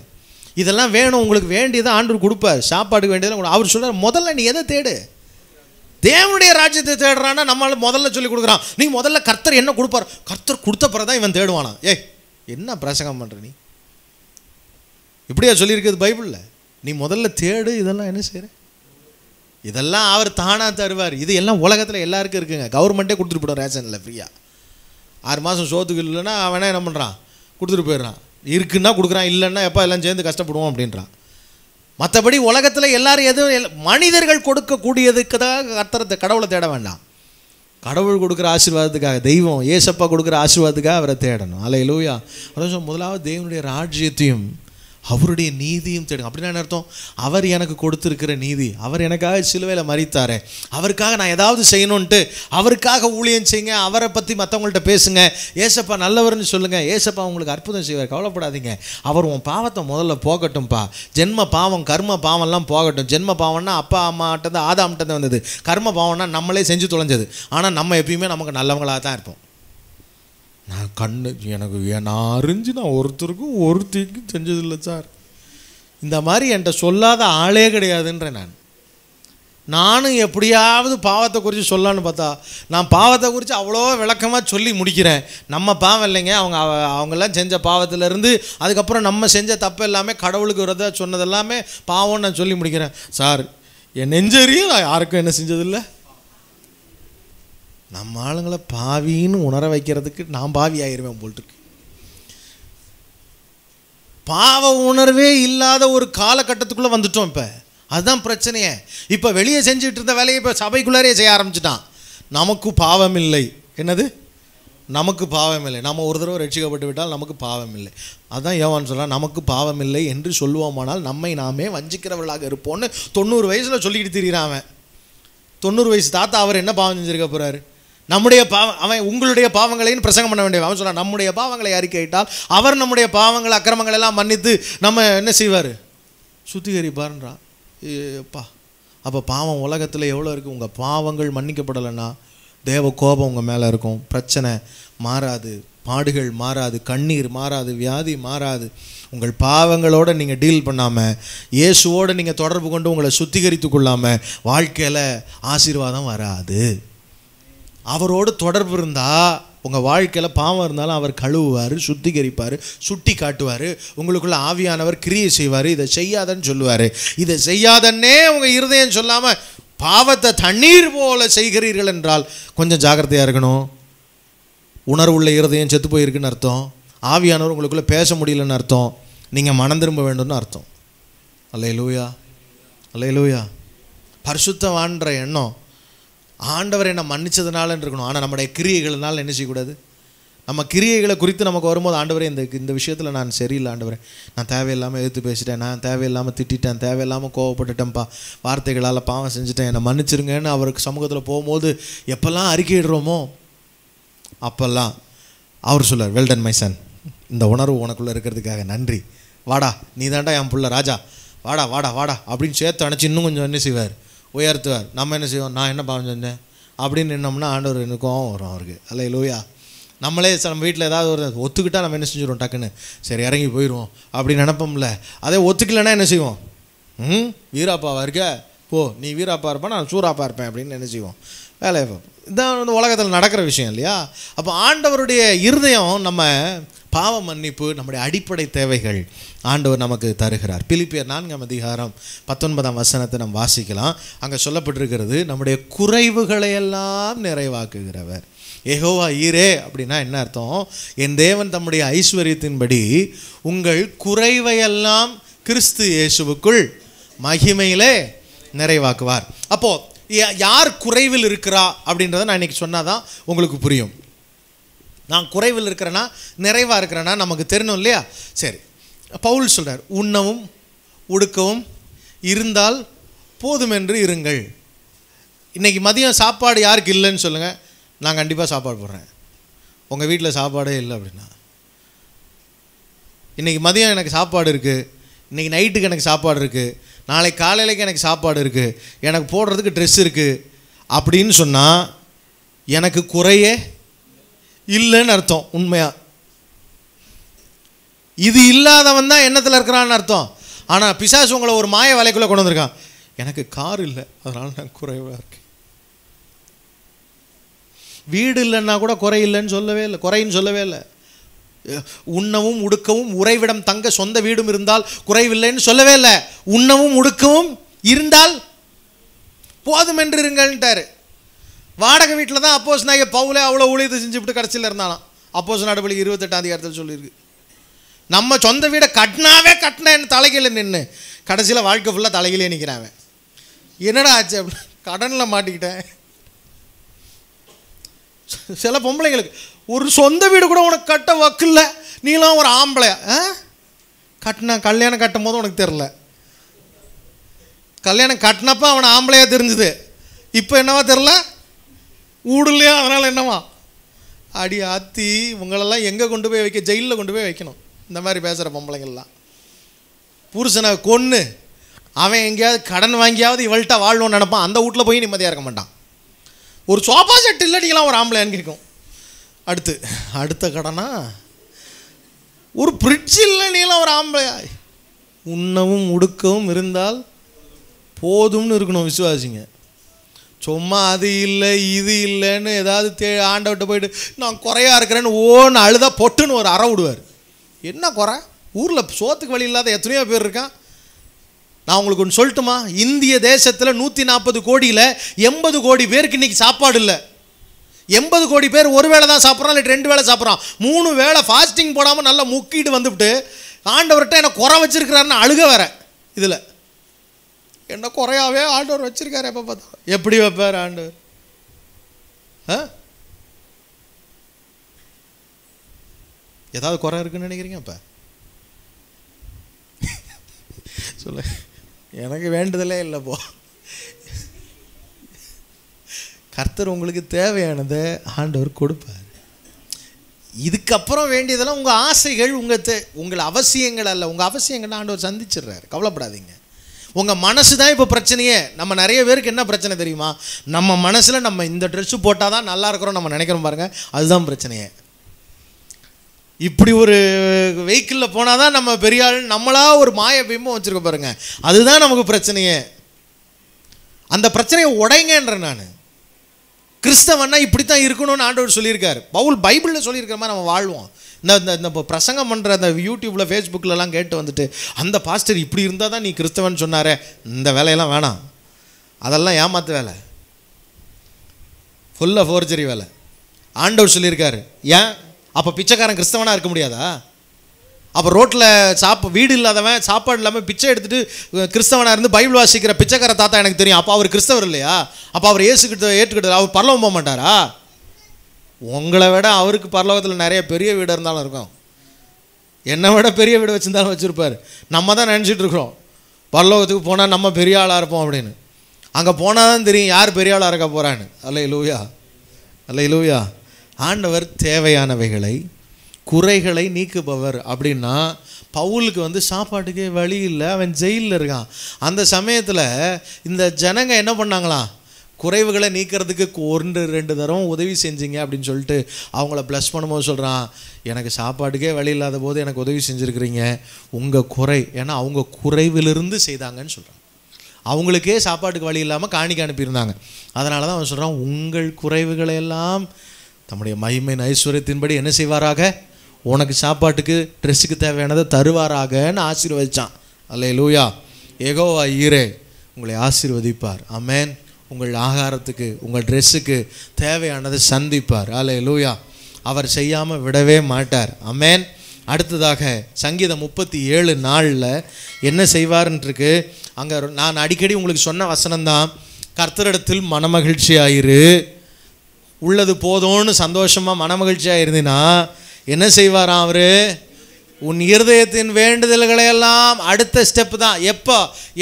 இதெல்லாம் வேணும் உங்களுக்கு வேண்டியதை ஆண்டு கொடுப்பார் சாப்பாடுக்கு வேண்டியதை அவர் சொல்கிறார் முதல்ல நீ எதை தேடு தேவனுடைய ராஜ்யத்தை தேடுறான்னா நம்மளால் முதல்ல சொல்லி கொடுக்குறான் நீ முதல்ல கர்த்தர் என்ன கொடுப்பார் கர்த்தர் கொடுத்த தான் இவன் தேடுவானா ஏய் என்ன பிரசங்கம் பண்ணுற நீ இப்படியா சொல்லியிருக்குது பைபிளில் நீ முதல்ல தேடு இதெல்லாம் என்ன செய்கிற இதெல்லாம் அவர் தானாக தருவார் இது எல்லாம் உலகத்தில் எல்லாருக்கும் இருக்குங்க கவர்மெண்ட்டே கொடுத்துட்டு போடும் ரேஷனில் ஃப்ரீயாக ஆறு மாதம் சோத்துக்கு இல்லைன்னா அவனே என்ன பண்ணுறான் கொடுத்துட்டு போயிடுறான் இருக்குன்னா கொடுக்குறான் இல்லைன்னா எப்போ எல்லாம் சேர்ந்து கஷ்டப்படுவோம் அப்படின்றான் மற்றபடி உலகத்தில் எல்லோரும் எதுவும் மனிதர்கள் கொடுக்கக்கூடியதுக்கு தான் கர்த்தரத்தை கடவுளை தேட வேண்டாம் கடவுள் கொடுக்குற ஆசீர்வாதத்துக்காக தெய்வம் ஏசப்பா கொடுக்குற ஆசீர்வாதத்துக்காக அவரை தேடணும் அலையிலூயா அதான் முதலாவது தெய்வனுடைய ராஜ்யத்தையும் அவருடைய நீதியும் தேடுங்க அப்படின்னா என்ன அர்த்தம் அவர் எனக்கு கொடுத்துருக்கிற நீதி அவர் எனக்காக சிலுவையில் மறித்தார் அவருக்காக நான் ஏதாவது செய்யணுன்ட்டு அவருக்காக ஊழியம் செய்யுங்க அவரை பற்றி மற்றவங்கள்ட்ட பேசுங்க ஏசப்பா நல்லவர்னு சொல்லுங்கள் ஏசப்பா உங்களுக்கு அற்புதம் செய்வார் கவலைப்படாதீங்க அவர் உன் பாவத்தை முதல்ல போகட்டும்ப்பா ஜென்ம பாவம் கர்ம பாவம்லாம் போகட்டும் ஜென்ம பாவம்னா அப்பா அம்மாட்டேருந்து ஆதாம்கிட்ட வந்தது கர்ம பாவம்னா நம்மளே செஞ்சு தொலைஞ்சது ஆனால் நம்ம எப்பயுமே நமக்கு நல்லவங்களாக தான் இருப்போம் நான் கண்ணு எனக்கு நான் அறிஞ்சு நான் ஒருத்தருக்கும் ஒருத்திக்கும் செஞ்சதில்லை சார் இந்த மாதிரி என்கிட்ட சொல்லாத ஆளே கிடையாதுன்றேன் நான் நானும் எப்படியாவது பாவத்தை குறித்து சொல்லான்னு பார்த்தா நான் பாவத்தை குறித்து அவ்வளோ விளக்கமாக சொல்லி முடிக்கிறேன் நம்ம பாவம் இல்லைங்க அவங்க அவங்கெல்லாம் செஞ்ச பாவத்திலேருந்து அதுக்கப்புறம் நம்ம செஞ்ச தப்பு எல்லாமே கடவுளுக்கு விரத சொன்னதெல்லாமே பாவம்னு நான் சொல்லி முடிக்கிறேன் சார் என் நெஞ்சறியும் நான் யாருக்கும் என்ன செஞ்சதில்லை நம்ம ஆளுங்களை பாவின்னு உணர வைக்கிறதுக்கு நான் பாவி ஆயிடுவேன் போல்ட்டுருக்கு பாவ உணர்வே இல்லாத ஒரு காலகட்டத்துக்குள்ளே வந்துட்டோம் இப்போ அதுதான் பிரச்சனையே இப்போ வெளியே செஞ்சுட்டு இருந்த வேலையை இப்போ சபைக்குள்ளாரே செய்ய ஆரம்பிச்சிட்டான் நமக்கு பாவம் இல்லை என்னது நமக்கு பாவம் இல்லை நம்ம ஒரு தடவை ரட்சிக்கப்பட்டு விட்டால் நமக்கு பாவம் இல்லை அதுதான் ஏவான் சொல்கிறான் நமக்கு பாவம் இல்லை என்று சொல்லுவோமானால் நம்மை நாமே வஞ்சிக்கிறவர்களாக இருப்போம்னு தொண்ணூறு வயசில் சொல்லிக்கிட்டு திரிகிறான் தொண்ணூறு வயசு தாத்தா அவர் என்ன பாவம் செஞ்சுருக்க போகிறாரு நம்முடைய பாவம் அவன் உங்களுடைய பாவங்களையும் பிரசங்கம் பண்ண வேண்டிய அவன் சொல்ல நம்முடைய பாவங்களை அறிக்கையிட்டால் அவர் நம்முடைய பாவங்கள் அக்கிரமங்கள் எல்லாம் மன்னித்து நம்ம என்ன செய்வார் சுத்திகரிப்பார்ன்றான் ஏப்பா அப்போ பாவம் உலகத்தில் எவ்வளோ இருக்குது உங்கள் பாவங்கள் மன்னிக்கப்படலைன்னா தேவ கோபம் உங்கள் மேலே இருக்கும் பிரச்சனை மாறாது பாடுகள் மாறாது கண்ணீர் மாறாது வியாதி மாறாது உங்கள் பாவங்களோடு நீங்கள் டீல் பண்ணாமல் இயேசுவோடு நீங்கள் தொடர்பு கொண்டு உங்களை சுத்திகரித்து கொள்ளாமல் வாழ்க்கையில் ஆசீர்வாதம் வராது அவரோடு தொடர்பு இருந்தால் உங்கள் வாழ்க்கையில் பாவம் இருந்தாலும் அவர் கழுவுவார் சுத்திகரிப்பார் சுட்டி காட்டுவார் உங்களுக்குள்ள ஆவியானவர் கிரியை செய்வார் இதை செய்யாதன்னு சொல்லுவார் இதை செய்யாதன்னே உங்கள் இருதயம் சொல்லாமல் பாவத்தை தண்ணீர் போல செய்கிறீர்கள் என்றால் கொஞ்சம் ஜாகிரதையாக இருக்கணும் உணர்வுள்ள இருதயம் செத்து போயிருக்குன்னு அர்த்தம் ஆவியானவர் உங்களுக்குள்ளே பேச முடியலன்னு அர்த்தம் நீங்கள் மனம் திரும்ப வேண்டும்னு அர்த்தம் அல்ல லூயா அல்ல லூயா பரிசுத்தவான்ற எண்ணம் ஆண்டவர் என்னை மன்னிச்சதுனாலன்னு இருக்கணும் ஆனால் நம்முடைய கிரியைகள்னால என்ன செய்யக்கூடாது நம்ம கிரியைகளை குறித்து நமக்கு வரும்போது ஆண்டவரே இந்த இந்த விஷயத்தில் நான் சரியில்லை ஆண்டவரே நான் தேவையில்லாமல் எதிர்த்து பேசிட்டேன் நான் தேவையில்லாமல் திட்டிட்டேன் தேவையில்லாமல் கோவப்பட்டுட்டேன்ப்பா வார்த்தைகளால் பாவம் செஞ்சுட்டேன் என்னை மன்னிச்சிருங்கன்னு அவருக்கு சமூகத்தில் போகும்போது எப்போல்லாம் அறிக்கையிடுறோமோ அப்போல்லாம் அவர் சொல்லார் வெல்டன் மைசன் இந்த உணர்வு உனக்குள்ளே இருக்கிறதுக்காக நன்றி வாடா நீ தாண்டா என் பிள்ளை ராஜா வாடா வாடா வாடா அப்படின்னு சேர்த்து அணைச்சி இன்னும் கொஞ்சம் என்ன செய்வார் உயர்த்துவார் நம்ம என்ன செய்வோம் நான் என்ன பாவம் செஞ்சேன் அப்படின்னு நின்னோம்னா ஆண்டவர் எனக்கு கோவம் வரும் அவருக்கு அல்ல லூயா நம்மளே சில நம்ம வீட்டில் ஏதாவது ஒரு ஒத்துக்கிட்டால் நம்ம என்ன செஞ்சுருவோம் டக்குன்னு சரி இறங்கி போயிடுவோம் அப்படி நினப்போம்ல அதே ஒத்துக்கலைன்னா என்ன செய்வோம் ம் வீராப்பாவா இருக்க போ நீ வீராப்பா இருப்பா நான் சூறாப்பா இருப்பேன் அப்படின்னு என்ன செய்வோம் வேலையை இதான் வந்து உலகத்தில் நடக்கிற விஷயம் இல்லையா அப்போ ஆண்டவருடைய இருதயம் நம்ம பாவ மன்னிப்பு நம்முடைய அடிப்படை தேவைகள் ஆண்டவர் நமக்கு தருகிறார் பிலிப்பியர் நான்காம் அதிகாரம் பத்தொன்பதாம் வசனத்தை நம்ம வாசிக்கலாம் அங்கே சொல்லப்பட்டிருக்கிறது நம்முடைய குறைவுகளையெல்லாம் நிறைவாக்குகிறவர் எகோவா ஈரே அப்படின்னா என்ன அர்த்தம் என் தேவன் தம்முடைய ஐஸ்வர்யத்தின்படி உங்கள் குறைவையெல்லாம் கிறிஸ்து இயேசுவுக்குள் மகிமையிலே நிறைவாக்குவார் அப்போது யார் குறைவில் இருக்கிறா அப்படின்றத நான் இன்றைக்கி சொன்னால் தான் உங்களுக்கு புரியும் நான் குறைவில் இருக்கிறேன்னா நிறைவாக இருக்கிறேன்னா நமக்கு தெரியணும் இல்லையா சரி பவுல் சொல்கிறார் உண்ணவும் உடுக்கவும் இருந்தால் போதும் என்று இருங்கள் இன்றைக்கி மதியம் சாப்பாடு யாருக்கு இல்லைன்னு சொல்லுங்கள் நான் கண்டிப்பாக சாப்பாடு போடுறேன் உங்கள் வீட்டில் சாப்பாடே இல்லை அப்படின்னா இன்றைக்கி மதியம் எனக்கு சாப்பாடு இருக்குது இன்றைக்கி நைட்டுக்கு எனக்கு சாப்பாடு இருக்குது நாளைக்கு காலையிலக்கு எனக்கு சாப்பாடு இருக்குது எனக்கு போடுறதுக்கு ட்ரெஸ் இருக்குது அப்படின்னு சொன்னால் எனக்கு குறையே இல்லைன்னு அர்த்தம் உண்மையாக இது இல்லாதவன் தான் எண்ணத்தில் இருக்கிறான்னு அர்த்தம் ஆனால் பிசாசு உங்களை ஒரு மாய வலைக்குள்ளே கொண்டு வந்திருக்கான் எனக்கு கார் இல்லை அதனால் நான் குறைவாக இருக்கேன் வீடு இல்லைன்னா கூட குறை இல்லைன்னு சொல்லவே இல்லை குறைன்னு சொல்லவே இல்லை உண்ணவும் உடுக்கவும் உறைவிடம் தங்க சொந்த வீடும் இருந்தால் குறைவில்லைன்னு சொல்லவே இல்லை உண்ணவும் உடுக்கவும் இருந்தால் போதும் என்று இருங்கள்ட்டார் வாடகை வீட்டில் தான் அப்போஸ் நாய பவுலே அவ்வளோ ஊழியத்தை விட்டு கடைசியில் இருந்தாலும் அப்போஸ் நடவடிக்கை இருபத்தெட்டாம் அதிகாரத்தில் சொல்லியிருக்கு நம்ம சொந்த வீடை கட்டினாவே கட்டினேன் தலைகையில் நின்று கடைசியில் வாழ்க்கை ஃபுல்லாக தலைகிலே நிற்கிறாங்க என்னடா ஆச்சு அப்படின்னு கடனில் மாட்டிக்கிட்டேன் சில பொம்பளைங்களுக்கு ஒரு சொந்த வீடு கூட உனக்கு கட்ட வக்கில்ல நீலாம் ஒரு ஆம்பளை கட்டின கல்யாணம் கட்டும் போது உனக்கு தெரில கல்யாணம் கட்டினப்ப அவனை ஆம்பளையாக தெரிஞ்சுது இப்போ என்னவா தெரில ஊடுலையா அதனால் என்னவா அடி ஆத்தி உங்களெல்லாம் எங்கே கொண்டு போய் வைக்க ஜெயிலில் கொண்டு போய் வைக்கணும் இந்த மாதிரி பேசுகிற பொம்பளைங்கள்லாம் புருஷனை கொன்று அவன் எங்கேயாவது கடன் வாங்கியாவது இவள்கிட்ட வாழணும்னு நினப்பான் அந்த வீட்டில் போய் நிம்மதியாக இருக்க மாட்டான் ஒரு சோஃபா செட் நீங்களாம் ஒரு ஆம்பளையான்னு கேட்கும் அடுத்து அடுத்த கடனா ஒரு பிரிட்ஜ் இல்லை நீலாம் ஒரு ஆம்பளையாய் உண்ணவும் உடுக்கவும் இருந்தால் போதும்னு இருக்கணும் விசுவாசிங்க சும்மா அது இல்லை இது இல்லைன்னு ஏதாவது தே ஆண்டவட்ட போயிட்டு நான் குறையாக இருக்கிறேன்னு ஓன்னு அழுதா பொட்டுன்னு ஒரு அற விடுவார் என்ன குறை ஊரில் சோத்துக்கு வழி இல்லாத எத்தனையோ பேர் இருக்கான் நான் உங்களுக்கு ஒன்று சொல்லட்டுமா இந்திய தேசத்தில் நூற்றி நாற்பது கோடியில் எண்பது கோடி பேருக்கு இன்றைக்கி சாப்பாடு இல்லை எண்பது கோடி பேர் ஒரு வேளை தான் சாப்பிட்றான் இல்லை ரெண்டு வேளை சாப்பிட்றான் மூணு வேளை ஃபாஸ்டிங் போடாமல் நல்லா முக்கிட்டு வந்துவிட்டு ஆண்டவர்கிட்ட என்னை குறை வச்சிருக்கிறாருன்னு அழுக வேற இதில் என்ன குறையாவே ஆண்டவர் வச்சிருக்காரு எப்போ பார்த்தா எப்படி வைப்பார் ஆண்டவர் ஆ ஏதாவது குறை இருக்குன்னு நினைக்கிறீங்க அப்போ சொல்லு எனக்கு வேண்டுதலே இல்லைப்போ கர்த்தர் உங்களுக்கு தேவையானதை ஆண்டவர் கொடுப்பார் இதுக்கப்புறம் வேண்டியதெல்லாம் உங்கள் ஆசைகள் உங்கள் தே உங்கள் அவசியங்கள் அல்ல உங்கள் அவசியங்கள் ஆண்டவர் சந்திச்சிடுறாரு கவலைப்படாதீங்க உங்கள் மனசு தான் இப்போ பிரச்சனையே நம்ம நிறைய பேருக்கு என்ன பிரச்சனை தெரியுமா நம்ம மனசில் நம்ம இந்த ட்ரெஸ்ஸு போட்டால் தான் நல்லா இருக்கிறோம் நம்ம நினைக்கிறோம் பாருங்கள் அதுதான் பிரச்சனையே இப்படி ஒரு வெஹிக்கிளில் போனால் தான் நம்ம பெரிய ஆள் நம்மளாக ஒரு மாய பிம்பம் வச்சுருக்க பாருங்கள் அதுதான் நமக்கு பிரச்சனையே அந்த பிரச்சனையை உடைங்கன்றேன் நான் கிறிஸ்தவன்னா இப்படி தான் இருக்கணும்னு ஆண்டவர் சொல்லியிருக்காரு பவுல் பைபிளில் சொல்லியிருக்கிற மாதிரி நம்ம வாழ்வோம் இந்த இந்த இந்த இப்போ பிரசங்கம் பண்ணுற அந்த யூடியூப்பில் ஃபேஸ்புக்கிலலாம் கேட்டு வந்துட்டு அந்த பாஸ்டர் இப்படி இருந்தால் தான் நீ கிறிஸ்தவன் சொன்னாரே இந்த வேலையெல்லாம் வேணாம் அதெல்லாம் ஏமாற்ற வேலை ஃபுல்லாக ஃபோர்ஜரி வேலை ஆண்டவர் சொல்லியிருக்காரு ஏன் அப்போ பிச்சைக்காரன் கிறிஸ்தவனாக இருக்க முடியாதா அப்போ ரோட்டில் சாப்ப வீடு இல்லாதவன் சாப்பாடு இல்லாமல் பிச்சை எடுத்துகிட்டு கிறிஸ்தவனாக இருந்து பைபிள் வாசிக்கிற பிச்சைக்கார தாத்தா எனக்கு தெரியும் அப்போ அவர் கிறிஸ்தவர் இல்லையா அப்போ அவர் ஏசுக்கிட்ட ஏற்றுக்கிட்டு அவர் பரலவம் போக மாட்டாரா உங்களை விட அவருக்கு பரலோகத்தில் நிறைய பெரிய வீடு இருந்தாலும் இருக்கும் என்னை விட பெரிய வீடு வச்சுருந்தாலும் வச்சுருப்பார் நம்ம தான் நினச்சிட்டு இருக்கிறோம் பரலோகத்துக்கு போனால் நம்ம பெரிய ஆளாக இருப்போம் அப்படின்னு அங்கே போனால் தான் தெரியும் யார் பெரிய ஆளாக இருக்க போகிறான்னு அல்ல இலுவியா அல்ல இலுவியா ஆண்டவர் தேவையானவைகளை குறைகளை நீக்குபவர் அப்படின்னா பவுலுக்கு வந்து சாப்பாட்டுக்கே வழி இல்லை அவன் ஜெயிலில் இருக்கான் அந்த சமயத்தில் இந்த ஜனங்க என்ன பண்ணாங்களாம் குறைவுகளை நீக்கிறதுக்கு ஒன்று ரெண்டு தரம் உதவி செஞ்சீங்க அப்படின்னு சொல்லிட்டு அவங்கள ப்ளஸ் பண்ணும்போது சொல்கிறான் எனக்கு சாப்பாட்டுக்கே வழி இல்லாத போது எனக்கு உதவி செஞ்சுருக்கிறீங்க உங்கள் குறை ஏன்னா அவங்க குறைவிலிருந்து செய்தாங்கன்னு சொல்கிறான் அவங்களுக்கே சாப்பாட்டுக்கு வழி இல்லாமல் காணிக்க அனுப்பியிருந்தாங்க அதனால தான் அவன் சொல்கிறான் உங்கள் குறைவுகளையெல்லாம் நம்முடைய தம்முடைய மகிமையின் ஐஸ்வர்யத்தின்படி என்ன செய்வாராக உனக்கு சாப்பாட்டுக்கு ட்ரெஸ்ஸுக்கு தேவையானதை தருவாராகன்னு ஆசீர்வதித்தான் அல்லே லூயா ஏகோவா ஈரே உங்களை ஆசீர்வதிப்பார் அமேன் உங்கள் ஆகாரத்துக்கு உங்கள் ட்ரெஸ்ஸுக்கு தேவையானதை சந்திப்பார் அலே லூயா அவர் செய்யாமல் விடவே மாட்டார் அமேன் அடுத்ததாக சங்கீதம் முப்பத்தி ஏழு நாளில் என்ன செய்வார்ன்றிருக்கு அங்கே நான் அடிக்கடி உங்களுக்கு சொன்ன வசனம்தான் கர்த்தரிடத்தில் மனமகிழ்ச்சி ஆயிரு உள்ளது போதும்னு சந்தோஷமாக மனமகிழ்ச்சியாக இருந்தீங்கன்னா என்ன செய்வாராம் அவர் உன் இருதயத்தின் வேண்டுதல்களை எல்லாம் அடுத்த ஸ்டெப்பு தான் எப்போ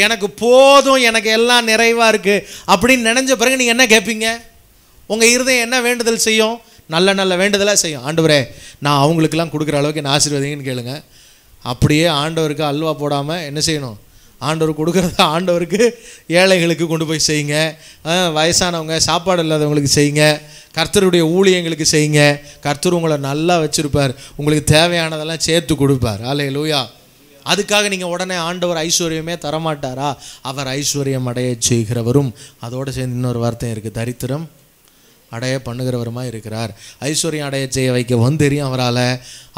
எனக்கு போதும் எனக்கு எல்லாம் நிறைவாக இருக்குது அப்படின்னு நினைஞ்ச பிறகு நீங்கள் என்ன கேட்பீங்க உங்கள் இருதயம் என்ன வேண்டுதல் செய்யும் நல்ல நல்ல வேண்டுதலாக செய்யும் ஆண்டவரே நான் அவங்களுக்கெல்லாம் கொடுக்குற அளவுக்கு என்ன ஆசீர்வதிங்கன்னு கேளுங்க அப்படியே ஆண்டவருக்கு அல்வா போடாமல் என்ன செய்யணும் ஆண்டவர் கொடுக்குறத ஆண்டவருக்கு ஏழைகளுக்கு கொண்டு போய் செய்யுங்க வயசானவங்க சாப்பாடு இல்லாதவங்களுக்கு செய்யுங்க கர்த்தருடைய ஊழியங்களுக்கு செய்யுங்க கர்த்தர் உங்களை நல்லா வச்சுருப்பார் உங்களுக்கு தேவையானதெல்லாம் சேர்த்து கொடுப்பார் ஆலே லூயா அதுக்காக நீங்கள் உடனே ஆண்டவர் ஐஸ்வர்யமே தரமாட்டாரா அவர் ஐஸ்வர்யம் அடைய செய்கிறவரும் அதோடு சேர்ந்து இன்னொரு வார்த்தை இருக்குது தரித்திரம் அடைய பண்ணுகிறவருமா இருக்கிறார் ஐஸ்வர்யம் அடைய செய்ய வைக்க தெரியும் அவரால்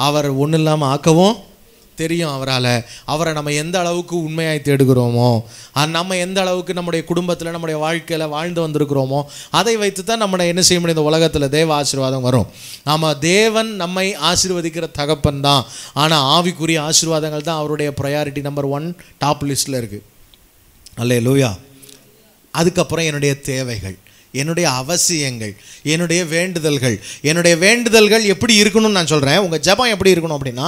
அவர் ஒன்றும் இல்லாமல் ஆக்கவும் தெரியும் அவரால் அவரை நம்ம எந்த அளவுக்கு உண்மையாய் தேடுகிறோமோ நம்ம எந்த அளவுக்கு நம்முடைய குடும்பத்தில் நம்முடைய வாழ்க்கையில் வாழ்ந்து வந்திருக்கிறோமோ அதை வைத்து தான் நம்மளை என்ன செய்ய முடியும் இந்த உலகத்தில் தேவ ஆசீர்வாதம் வரும் நம்ம தேவன் நம்மை ஆசீர்வதிக்கிற தகப்பன் தான் ஆனால் ஆவிக்குரிய ஆசீர்வாதங்கள் தான் அவருடைய ப்ரையாரிட்டி நம்பர் ஒன் டாப் லிஸ்ட்டில் இருக்குது அல்ல லூயா அதுக்கப்புறம் என்னுடைய தேவைகள் என்னுடைய அவசியங்கள் என்னுடைய வேண்டுதல்கள் என்னுடைய வேண்டுதல்கள் எப்படி இருக்கணும்னு நான் சொல்கிறேன் உங்கள் ஜபம் எப்படி இருக்கணும் அப்படின்னா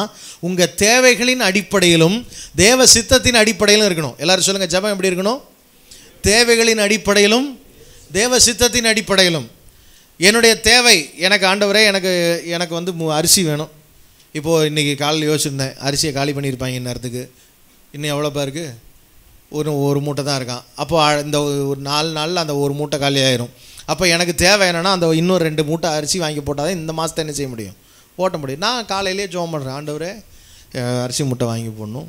உங்கள் தேவைகளின் அடிப்படையிலும் தேவ சித்தத்தின் அடிப்படையிலும் இருக்கணும் எல்லோரும் சொல்லுங்கள் ஜபம் எப்படி இருக்கணும் தேவைகளின் அடிப்படையிலும் தேவ சித்தத்தின் அடிப்படையிலும் என்னுடைய தேவை எனக்கு ஆண்டவரே எனக்கு எனக்கு வந்து அரிசி வேணும் இப்போது இன்றைக்கி காலையில் யோசிச்சிருந்தேன் அரிசியை காலி பண்ணியிருப்பாங்க இந்நேரத்துக்கு இன்னும் எவ்வளோப்பா இருக்குது ஒரு ஒரு மூட்டை தான் இருக்கான் அப்போ இந்த ஒரு நாலு நாளில் அந்த ஒரு மூட்டை காலி காலியாயிரும் அப்போ எனக்கு தேவை என்னென்னா அந்த இன்னும் ரெண்டு மூட்டை அரிசி வாங்கி போட்டால் தான் இந்த மாதத்தை என்ன செய்ய முடியும் ஓட்ட முடியும் நான் காலையிலேயே ஜோம் பண்ணுறேன் ஆண்டவரே அரிசி மூட்டை வாங்கி போடணும்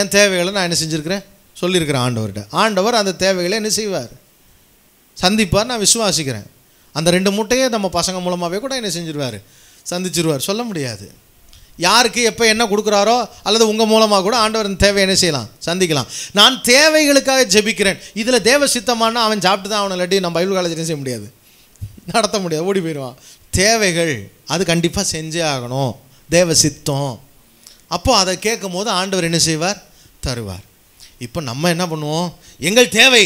என் தேவைகளை நான் என்ன செஞ்சுருக்கிறேன் சொல்லியிருக்கிறேன் ஆண்டவர்கிட்ட ஆண்டவர் அந்த தேவைகளை என்ன செய்வார் சந்திப்பார் நான் விசுவாசிக்கிறேன் அந்த ரெண்டு மூட்டையே நம்ம பசங்க மூலமாகவே கூட என்ன செஞ்சிருவார் சந்திச்சிருவார் சொல்ல முடியாது யாருக்கு எப்போ என்ன கொடுக்குறாரோ அல்லது உங்கள் மூலமாக கூட ஆண்டவர் தேவை என்ன செய்யலாம் சந்திக்கலாம் நான் தேவைகளுக்காக ஜெபிக்கிறேன் இதில் தேவ சித்தமானா அவன் சாப்பிட்டு தான் அவனை இல்லாட்டி நம்ம பைபிள் காலேஜ்லேயும் செய்ய முடியாது நடத்த முடியாது ஓடி போயிடுவான் தேவைகள் அது கண்டிப்பாக செஞ்சே ஆகணும் தேவ சித்தம் அப்போது அதை கேட்கும் போது ஆண்டவர் என்ன செய்வார் தருவார் இப்போ நம்ம என்ன பண்ணுவோம் எங்கள் தேவை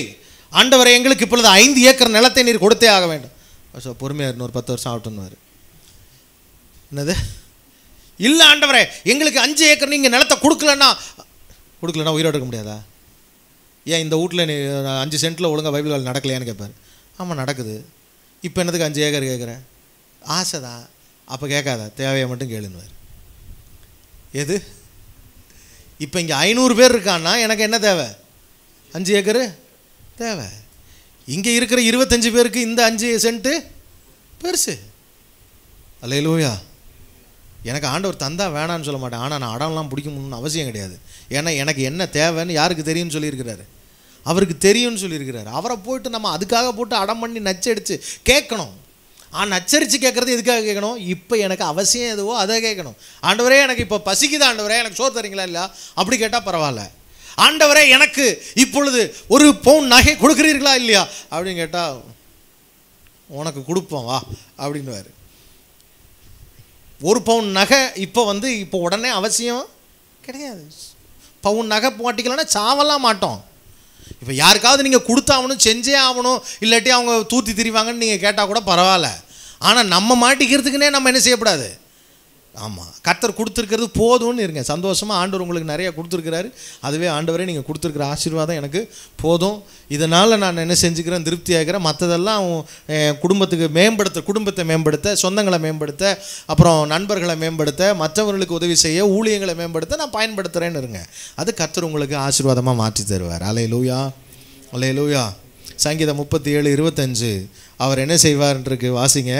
ஆண்டவரை எங்களுக்கு இப்பொழுது ஐந்து ஏக்கர் நிலத்தை நீர் கொடுத்தே ஆக வேண்டும் ஸோ பொறுமையாக ஒரு பத்து வருஷம் ஆகட்டும்னு என்னது இல்லை ஆண்டவரே எங்களுக்கு அஞ்சு ஏக்கர் நீங்கள் நிலத்தை கொடுக்கலன்னா கொடுக்கலன்னா உயிரோடு இருக்க முடியாதா ஏன் இந்த வீட்டில் நீ அஞ்சு சென்ட்டில் ஒழுங்காக பைபிள் வேலை நடக்கலையான்னு கேட்பார் ஆமாம் நடக்குது இப்போ என்னதுக்கு அஞ்சு ஏக்கர் கேட்குறேன் ஆசை தான் அப்போ கேட்காதா தேவையை மட்டும் கேளுன்னுவார் எது இப்போ இங்கே ஐநூறு பேர் இருக்கான்னா எனக்கு என்ன தேவை அஞ்சு ஏக்கரு தேவை இங்கே இருக்கிற இருபத்தஞ்சி பேருக்கு இந்த அஞ்சு சென்ட்டு பெருசு அல்ல லூயா எனக்கு ஆண்டவர் தந்தா வேணான்னு சொல்ல மாட்டேன் ஆனால் நான் அடம்லாம் பிடிக்கணும்னு அவசியம் கிடையாது ஏன்னா எனக்கு என்ன தேவைன்னு யாருக்கு தெரியும்னு சொல்லியிருக்கிறாரு அவருக்கு தெரியும்னு சொல்லியிருக்கிறாரு அவரை போயிட்டு நம்ம அதுக்காக போட்டு அடம் பண்ணி நச்சடித்து கேட்கணும் ஆ நச்சரித்து கேட்குறது எதுக்காக கேட்கணும் இப்போ எனக்கு அவசியம் எதுவோ அதை கேட்கணும் ஆண்டவரே எனக்கு இப்போ பசிக்குது ஆண்டவரே எனக்கு சோறு தரீங்களா இல்லையா அப்படி கேட்டால் பரவாயில்ல ஆண்டவரே எனக்கு இப்பொழுது ஒரு பவுன் நகை கொடுக்குறீர்களா இல்லையா அப்படின்னு கேட்டால் உனக்கு கொடுப்போம் வா அப்படின்னுவார் ஒரு பவுன் நகை இப்போ வந்து இப்போ உடனே அவசியம் கிடையாது பவுன் நகை மாட்டிக்கலன்னா சாவலாம் மாட்டோம் இப்போ யாருக்காவது நீங்கள் கொடுத்தாகணும் செஞ்சே ஆகணும் இல்லாட்டி அவங்க தூத்தி திரிவாங்கன்னு நீங்கள் கேட்டால் கூட பரவாயில்ல ஆனால் நம்ம மாட்டிக்கிறதுக்குன்னே நம்ம என்ன செய்யக்கூடாது ஆமாம் கத்தர் கொடுத்துருக்கிறது போதும்னு இருங்க சந்தோஷமாக ஆண்டவர் உங்களுக்கு நிறையா கொடுத்துருக்கிறாரு அதுவே ஆண்டவரே நீங்கள் கொடுத்துருக்குற ஆசீர்வாதம் எனக்கு போதும் இதனால் நான் என்ன செஞ்சுக்கிறேன் ஆகிறேன் மற்றதெல்லாம் குடும்பத்துக்கு மேம்படுத்த குடும்பத்தை மேம்படுத்த சொந்தங்களை மேம்படுத்த அப்புறம் நண்பர்களை மேம்படுத்த மற்றவர்களுக்கு உதவி செய்ய ஊழியங்களை மேம்படுத்த நான் பயன்படுத்துகிறேன்னு இருங்க அது கத்தர் உங்களுக்கு ஆசீர்வாதமாக மாற்றி தருவார் அலை லூயா அலை லூயா சங்கீதம் முப்பத்தி ஏழு இருபத்தஞ்சு அவர் என்ன செய்வார்ன்றிருக்கு வாசிங்க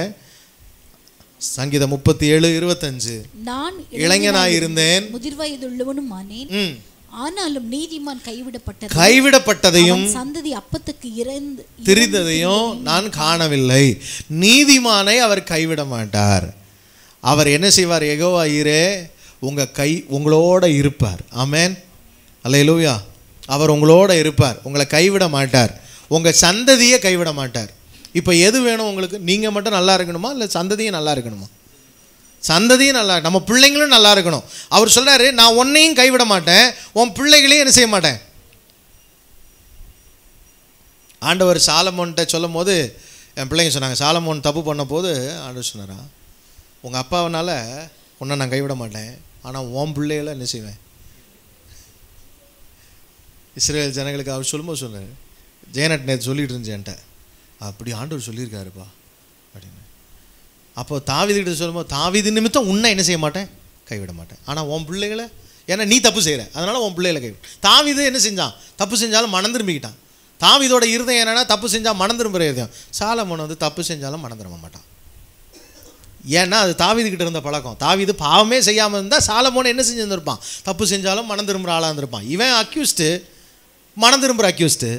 சங்கீதம் முப்பத்தி ஏழு இருபத்தஞ்சு நான் இளைஞனாய் இருந்தேன் முதிர்வயதுள்ளவனுமானேன் ஆனாலும் நீதிமான் கைவிடப்பட்ட கைவிடப்பட்டதையும் சந்ததி அப்பத்துக்கு இறந்து திரிந்ததையும் நான் காணவில்லை நீதிமானை அவர் கைவிட மாட்டார் அவர் என்ன செய்வார் எகோவா ஈரே உங்கள் கை உங்களோட இருப்பார் ஆமேன் அல்ல லூயா அவர் உங்களோட இருப்பார் உங்களை கைவிட மாட்டார் உங்கள் சந்ததியை கைவிட மாட்டார் இப்போ எது வேணும் உங்களுக்கு நீங்கள் மட்டும் நல்லா இருக்கணுமா இல்லை சந்ததியும் நல்லா இருக்கணுமா சந்ததியும் நல்லா நம்ம பிள்ளைங்களும் நல்லா இருக்கணும் அவர் சொல்கிறாரு நான் உன்னையும் கைவிட மாட்டேன் உன் பிள்ளைகளையும் என்ன செய்ய மாட்டேன் ஆண்டவர் சாலமோன்கிட்ட சொல்லும் போது என் பிள்ளைங்க சொன்னாங்க சாலமோன் தப்பு பண்ண போது ஆண்டவர் சொன்னாரா உங்கள் அப்பாவனால் உன்னை நான் கைவிட மாட்டேன் ஆனால் உன் பிள்ளைகளை என்ன செய்வேன் இஸ்ரேல் ஜனங்களுக்கு அவர் சொல்லும்போது சொன்னார் ஜெயநட் நேற்று சொல்லிகிட்டு இருந்தேன்ட்ட அப்படி ஆண்டவர் சொல்லியிருக்காருப்பா அப்படின்னு அப்போ தாவிதுகிட்ட சொல்லும்போது தாவிது நிமித்தம் உன்னை என்ன செய்ய மாட்டேன் கைவிட மாட்டேன் ஆனால் உன் பிள்ளைகளை ஏன்னா நீ தப்பு செய்கிற அதனால் உன் பிள்ளைகளை கைவிட தாவிது என்ன செஞ்சான் தப்பு செஞ்சாலும் மனம் திரும்பிக்கிட்டான் தாவிதோட இருதயம் என்னென்னா தப்பு செஞ்சால் மனம் திரும்புகிற இருதயம் சாலமோன் வந்து தப்பு செஞ்சாலும் மனம் திரும்ப மாட்டான் ஏன்னா அது தாவிதுக்கிட்ட இருந்த பழக்கம் தாவிது பாவமே செய்யாமல் இருந்தால் சாலமோன் என்ன செஞ்சுருந்துருப்பான் தப்பு செஞ்சாலும் மனம் திரும்புகிற ஆளாக இருந்திருப்பான் இவன் அக்யூஸ்டு மனம் திரும்புகிற அக்யூஸ்டு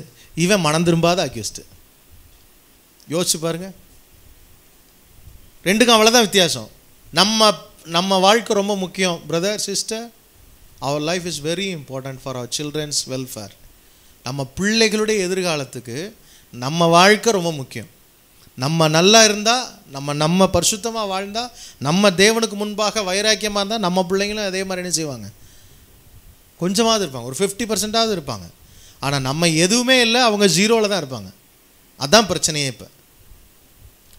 இவன் மனம் திரும்பாத அக்யூஸ்ட்டு யோசிச்சு பாருங்கள் ரெண்டுக்கும் அவ்வளோதான் வித்தியாசம் நம்ம நம்ம வாழ்க்கை ரொம்ப முக்கியம் brother sister our life is very important for our children's welfare நம்ம பிள்ளைகளுடைய எதிர்காலத்துக்கு நம்ம வாழ்க்கை ரொம்ப முக்கியம் நம்ம நல்லா இருந்தால் நம்ம நம்ம பரிசுத்தமாக வாழ்ந்தால் நம்ம தேவனுக்கு முன்பாக வைராக்கியமாக இருந்தால் நம்ம பிள்ளைங்களும் அதே மாதிரி என்ன செய்வாங்க கொஞ்சமாவது இருப்பாங்க ஒரு ஃபிஃப்டி பர்சன்டாவது இருப்பாங்க ஆனால் நம்ம எதுவுமே இல்லை அவங்க ஜீரோவில் தான் இருப்பாங்க அதுதான் பிரச்சனையே இப்போ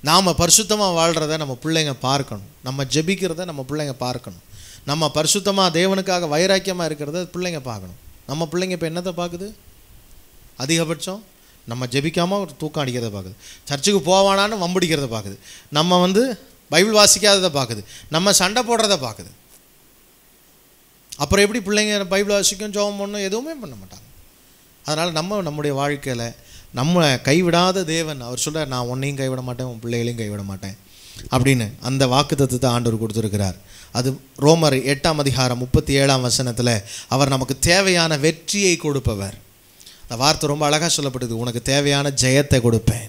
நாம் பரிசுத்தமாக வாழ்கிறத நம்ம பிள்ளைங்க பார்க்கணும் நம்ம ஜெபிக்கிறத நம்ம பிள்ளைங்க பார்க்கணும் நம்ம பரிசுத்தமாக தேவனுக்காக வைராக்கியமாக இருக்கிறத பிள்ளைங்க பார்க்கணும் நம்ம பிள்ளைங்க இப்போ என்னத்தை பார்க்குது அதிகபட்சம் நம்ம ஜெபிக்காமல் ஒரு தூக்கம் அடிக்கிறத பார்க்குது சர்ச்சுக்கு போவானான்னு வம்பிடிக்கிறத பார்க்குது நம்ம வந்து பைபிள் வாசிக்காததை பார்க்குது நம்ம சண்டை போடுறத பார்க்குது அப்புறம் எப்படி பிள்ளைங்க பைபிள் வாசிக்கும் ஜோபம் பண்ணும் எதுவுமே பண்ண மாட்டாங்க அதனால் நம்ம நம்முடைய வாழ்க்கையில் நம்மளை கைவிடாத தேவன் அவர் சொல்ல நான் உன்னையும் கைவிட மாட்டேன் உன் பிள்ளைகளையும் கைவிட மாட்டேன் அப்படின்னு அந்த வாக்கு தத்துவத்தை ஆண்டவர் கொடுத்துருக்கிறார் அது ரோமர் எட்டாம் அதிகாரம் முப்பத்தி ஏழாம் வசனத்தில் அவர் நமக்கு தேவையான வெற்றியை கொடுப்பவர் அந்த வார்த்தை ரொம்ப அழகாக சொல்லப்படுது உனக்கு தேவையான ஜெயத்தை கொடுப்பேன்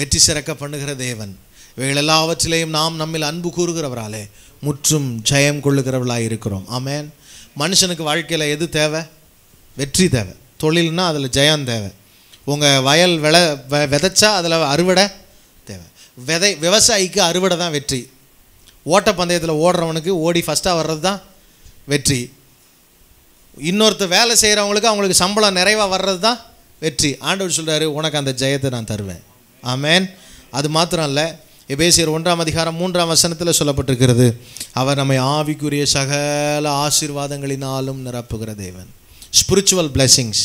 வெற்றி சிறக்க பண்ணுகிற தேவன் இவைகள் எல்லாவற்றிலையும் நாம் நம்மில் அன்பு கூறுகிறவராலே முற்றும் ஜெயம் கொள்ளுகிறவர்களாக இருக்கிறோம் ஆமேன் மனுஷனுக்கு வாழ்க்கையில் எது தேவை வெற்றி தேவை தொழில்னால் அதில் ஜெயம் தேவை உங்கள் வயல் விளை விதைச்சா அதில் அறுவடை தேவை விதை விவசாயிக்கு அறுவடை தான் வெற்றி ஓட்டப்பந்தயத்தில் ஓடுறவனுக்கு ஓடி ஃபஸ்ட்டாக வர்றது தான் வெற்றி இன்னொருத்த வேலை செய்கிறவங்களுக்கு அவங்களுக்கு சம்பளம் நிறைவாக வர்றது தான் வெற்றி ஆண்டவர் சொல்கிறாரு உனக்கு அந்த ஜெயத்தை நான் தருவேன் ஆமேன் அது மாத்திரம் இல்லை எபேசியர் ஒன்றாம் அதிகாரம் மூன்றாம் வசனத்தில் சொல்லப்பட்டிருக்கிறது அவர் நம்மை ஆவிக்குரிய சகல ஆசீர்வாதங்களினாலும் நிரப்புகிற தேவன் ஸ்பிரிச்சுவல் பிளெஸ்ஸிங்ஸ்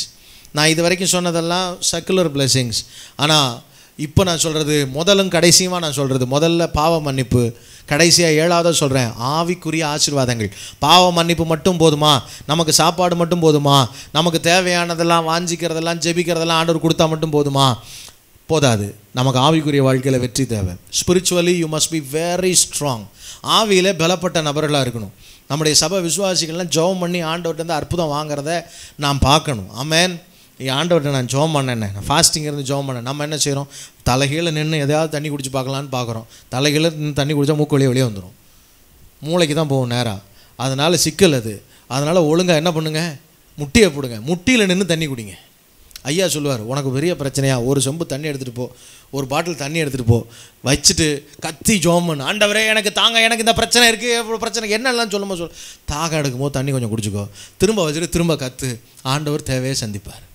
நான் இது வரைக்கும் சொன்னதெல்லாம் சர்க்குலர் பிளெஸிங்ஸ் ஆனால் இப்போ நான் சொல்கிறது முதலும் கடைசியுமாக நான் சொல்கிறது முதல்ல பாவ மன்னிப்பு கடைசியாக ஏழாவதாக சொல்கிறேன் ஆவிக்குரிய ஆசீர்வாதங்கள் பாவ மன்னிப்பு மட்டும் போதுமா நமக்கு சாப்பாடு மட்டும் போதுமா நமக்கு தேவையானதெல்லாம் வாஞ்சிக்கிறதெல்லாம் ஜெபிக்கிறதெல்லாம் ஆண்டவர் கொடுத்தா மட்டும் போதுமா போதாது நமக்கு ஆவிக்குரிய வாழ்க்கையில் வெற்றி தேவை spiritually you must be very strong ஆவியில் பலப்பட்ட நபர்களாக இருக்கணும் நம்முடைய சபை விசுவாசிகள்லாம் ஜெபம் பண்ணி ஆண்டவர்கிட்ட அற்புதம் வாங்குறத நாம் பார்க்கணும் அமேன் நீங்கள் ஆண்டவர்கிட்ட நான் ஜோம் பண்ணேன் நான் ஃபாஸ்டிங் இருந்து ஜோம் பண்ணேன் நம்ம என்ன செய்கிறோம் தலைகீழ நின்று எதையாவது தண்ணி குடிச்சு பார்க்கலான்னு பார்க்குறோம் தலைகீழ நின்று தண்ணி குடித்தா மூக்கு வழியே வெளியே வந்துடும் மூளைக்கு தான் போகும் நேராக அதனால் சிக்கல் அது அதனால் ஒழுங்காக என்ன பண்ணுங்கள் முட்டியை போடுங்க முட்டியில் நின்று தண்ணி குடிங்க ஐயா சொல்லுவார் உனக்கு பெரிய பிரச்சனையாக ஒரு சொம்பு தண்ணி எடுத்துகிட்டு போ ஒரு பாட்டில் தண்ணி எடுத்துகிட்டு போ வச்சுட்டு கத்தி ஜோமன் ஆண்டவரே எனக்கு தாங்க எனக்கு இந்த பிரச்சனை இருக்குது எவ்வளோ பிரச்சனை என்னெல்லாம் சொல்லுமா சொல் தாகம் எடுக்கும்போது தண்ணி கொஞ்சம் குடிச்சிக்கோ திரும்ப வச்சுட்டு திரும்ப கற்று ஆண்டவர் தேவையை சந்திப்பார்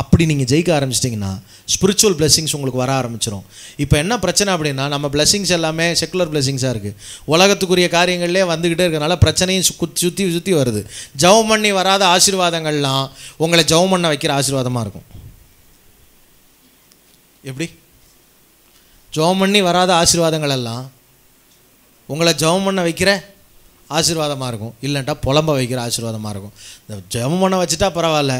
அப்படி நீங்கள் ஜெயிக்க ஆரம்பிச்சிட்டிங்கன்னா ஸ்பிரிச்சுவல் பிளெஸிங்ஸ் உங்களுக்கு வர ஆரம்பிச்சிடும் இப்போ என்ன பிரச்சனை அப்படின்னா நம்ம பிளஸ்ஸிங்ஸ் எல்லாமே செக்குலர் பிளெஸிங்ஸாக இருக்குது உலகத்துக்குரிய காரியங்கள்லேயே வந்துக்கிட்டே இருக்கிறனால பிரச்சனையும் சுற்றி சுற்றி வருது ஜவம் பண்ணி வராத ஆசீர்வாதங்கள்லாம் உங்களை ஜவம் பண்ண வைக்கிற ஆசீர்வாதமாக இருக்கும் எப்படி ஜவம் பண்ணி வராத ஆசீர்வாதங்கள் எல்லாம் உங்களை ஜவம் பண்ண வைக்கிற ஆசீர்வாதமாக இருக்கும் இல்லைன்ட்டா புலம்ப வைக்கிற ஆசீர்வாதமாக இருக்கும் இந்த ஜெபம் பண்ண வச்சுட்டா பரவாயில்ல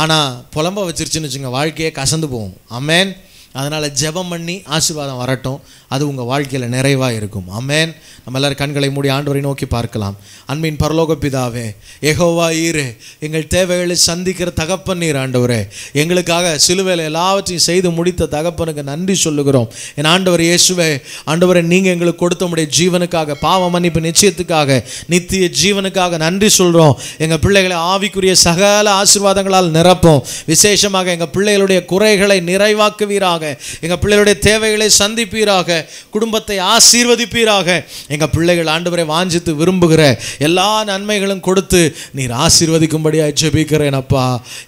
ஆனால் புலம்ப வச்சிருச்சுன்னு வச்சுங்க வாழ்க்கையே கசந்து போகும் அமேன் அதனால் ஜெபம் பண்ணி ஆசீர்வாதம் வரட்டும் அது உங்கள் வாழ்க்கையில் நிறைவாக இருக்கும் அமேன் நம்ம எல்லோரும் கண்களை மூடி ஆண்டவரை நோக்கி பார்க்கலாம் அன்பின் பரலோக பிதாவே எகோவா ஈரே எங்கள் தேவைகளை சந்திக்கிற தகப்பன் நீர் ஆண்டவரே எங்களுக்காக சிலுவையில் எல்லாவற்றையும் செய்து முடித்த தகப்பனுக்கு நன்றி சொல்லுகிறோம் என் ஆண்டவர் இயேசுவே ஆண்டவரை நீங்கள் எங்களுக்கு கொடுத்த முடிய ஜீவனுக்காக பாவ மன்னிப்பு நிச்சயத்துக்காக நித்திய ஜீவனுக்காக நன்றி சொல்கிறோம் எங்கள் பிள்ளைகளை ஆவிக்குரிய சகல ஆசீர்வாதங்களால் நிரப்போம் விசேஷமாக எங்கள் பிள்ளைகளுடைய குறைகளை நிறைவாக்குவீராக எங்கள் பிள்ளைகளுடைய தேவைகளை சந்திப்பீராக குடும்பத்தை ஆசீர்வதிப்பீராக எங்கள் பிள்ளைகள் ஆண்டவரை வாஞ்சித்து விரும்புகிற எல்லா நன்மைகளும் கொடுத்து நீர் ஆசீர்வதிக்கும்படியாக ஜெபிக்கிறேன் அப்பா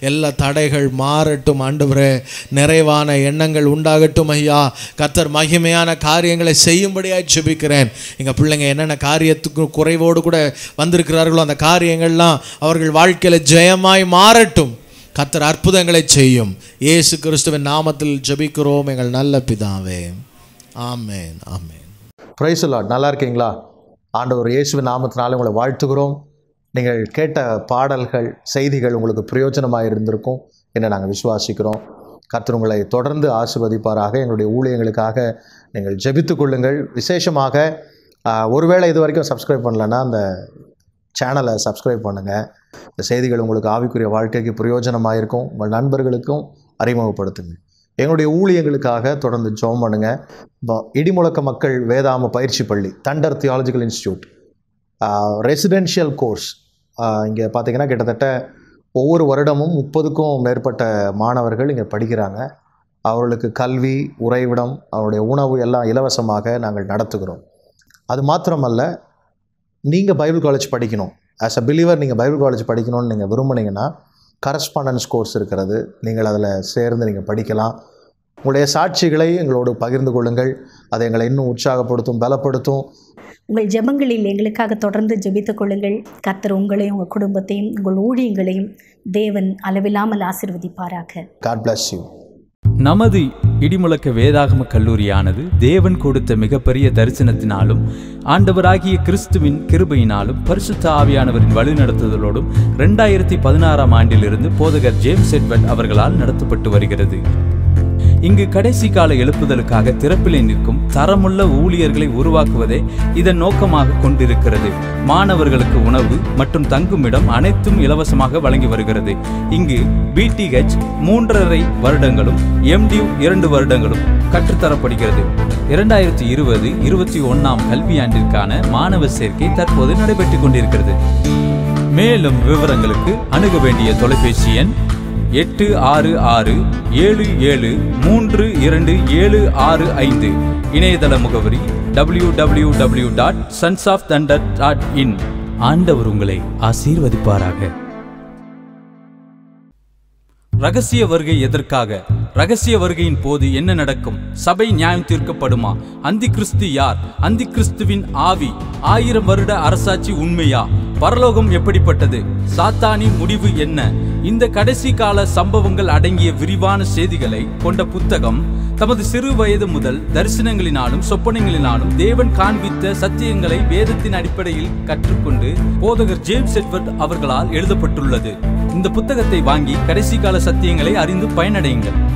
எல்லா தடைகள் மாறட்டும் ஆண்டவரே நிறைவான எண்ணங்கள் உண்டாகட்டும் ஐயா கத்தர் மகிமையான காரியங்களை செய்யும்படியாக ஜெபிக்கிறேன் எங்கள் பிள்ளைங்க என்னென்ன காரியத்துக்கு குறைவோடு கூட வந்திருக்கிறார்களோ அந்த காரியங்கள்லாம் அவர்கள் வாழ்க்கையில் ஜெயமாய் மாறட்டும் கத்தர் அற்புதங்களை செய்யும் ஏசு கிறிஸ்துவின் நாமத்தில் ஜபிக்கிறோம் எங்கள் நல்ல பிதாவே ஆமேன் ஆமேன் ப்ரைஸ் லாட் நல்லா இருக்கீங்களா ஆண்டவர் இயேசு நாமத்தினால உங்களை வாழ்த்துகிறோம் நீங்கள் கேட்ட பாடல்கள் செய்திகள் உங்களுக்கு பிரயோஜனமாக இருந்திருக்கும் என்று நாங்கள் விசுவாசிக்கிறோம் கர்த்தர் உங்களை தொடர்ந்து ஆசிர்வதிப்பாராக எங்களுடைய ஊழியங்களுக்காக நீங்கள் ஜெபித்துக்கொள்ளுங்கள் கொள்ளுங்கள் விசேஷமாக ஒருவேளை இது வரைக்கும் சப்ஸ்கிரைப் பண்ணலன்னா அந்த சேனலை சப்ஸ்கிரைப் பண்ணுங்கள் இந்த செய்திகள் உங்களுக்கு ஆவிக்குரிய வாழ்க்கைக்கு பிரயோஜனமாக இருக்கும் உங்கள் நண்பர்களுக்கும் அறிமுகப்படுத்துங்கள் எங்களுடைய ஊழியங்களுக்காக தொடர்ந்து ஜோம் பண்ணுங்க இடிமுழக்க மக்கள் வேதாம பயிற்சி பள்ளி Thunder Theological Institute residential course இங்கே பார்த்திங்கன்னா கிட்டத்தட்ட ஒவ்வொரு வருடமும் முப்பதுக்கும் மேற்பட்ட மாணவர்கள் இங்கே படிக்கிறாங்க அவர்களுக்கு கல்வி உறைவிடம் அவருடைய உணவு எல்லாம் இலவசமாக நாங்கள் நடத்துகிறோம் அது மாத்திரமல்ல நீங்கள் பைபிள் காலேஜ் படிக்கணும் ஆஸ் அ பிலீவர் நீங்கள் பைபிள் காலேஜ் படிக்கணும்னு நீங்கள் விரும்புனீங்கன்னா கரஸ்பாண்டன்ஸ் கோர்ஸ் இருக்கிறது நீங்கள் அதில் சேர்ந்து நீங்கள் படிக்கலாம் உங்களுடைய சாட்சிகளை எங்களோடு பகிர்ந்து கொள்ளுங்கள் அதை எங்களை இன்னும் உற்சாகப்படுத்தும் பலப்படுத்தும் உங்கள் ஜெபங்களில் எங்களுக்காக தொடர்ந்து ஜெபித்து கொள்ளுங்கள் கத்தர் உங்களையும் உங்கள் குடும்பத்தையும் உங்கள் ஊழியங்களையும் தேவன் அளவில்லாமல் ஆசிர்வதிப்பாராக காட் பிளஸ் யூ நமது இடிமுழக்க வேதாகம கல்லூரியானது தேவன் கொடுத்த மிகப்பெரிய தரிசனத்தினாலும் ஆண்டவராகிய கிறிஸ்துவின் கிருபையினாலும் பரிசுத்த ஆவியானவரின் வழிநடத்துதலோடும் ரெண்டாயிரத்தி பதினாறாம் ஆண்டிலிருந்து போதகர் ஜேம்ஸ் எட்வர்ட் அவர்களால் நடத்தப்பட்டு வருகிறது இங்கு கடைசி கால எழுப்புதலுக்காக திறப்பிலே நிற்கும் தரமுள்ள ஊழியர்களை உருவாக்குவதே இதன் நோக்கமாக கொண்டிருக்கிறது மாணவர்களுக்கு உணவு மற்றும் தங்குமிடம் அனைத்தும் இலவசமாக வழங்கி வருகிறது இங்கு பிடிஹெச் மூன்றரை வருடங்களும் எம்டியூ இரண்டு வருடங்களும் கற்றுத்தரப்படுகிறது இரண்டாயிரத்தி இருபது இருபத்தி ஒன்னாம் கல்வியாண்டிற்கான மாணவ சேர்க்கை தற்போது நடைபெற்றுக் கொண்டிருக்கிறது மேலும் விவரங்களுக்கு அணுக வேண்டிய தொலைபேசி எண் எட்டு ஆறு ஆறு ஏழு ஏழு மூன்று இரண்டு ஏழு ஆறு ஐந்து இணையதள முகவரி W W W dot sons of thunder dot in ஆண்டவர் உங்களை ஆசீர்வதிப்பாராக ரகசிய வருகை எதற்காக ரகசிய வருகையின் போது என்ன நடக்கும் சபை நியாயம் தீர்க்கப்படுமா அந்தி கிறிஸ்து யார் அந்தி கிறிஸ்துவின் ஆவி ஆயிரம் வருட அரசாட்சி உண்மையா பரலோகம் எப்படிப்பட்டது சாத்தானின் முடிவு என்ன இந்த கடைசி கால சம்பவங்கள் அடங்கிய விரிவான செய்திகளை கொண்ட புத்தகம் தமது சிறு வயது முதல் தரிசனங்களினாலும் சொப்பனங்களினாலும் தேவன் காண்பித்த சத்தியங்களை வேதத்தின் அடிப்படையில் கற்றுக்கொண்டு போதகர் ஜேம்ஸ் எட்வர்ட் அவர்களால் எழுதப்பட்டுள்ளது இந்த புத்தகத்தை வாங்கி கடைசி கால சத்தியங்களை அறிந்து பயனடையுங்கள்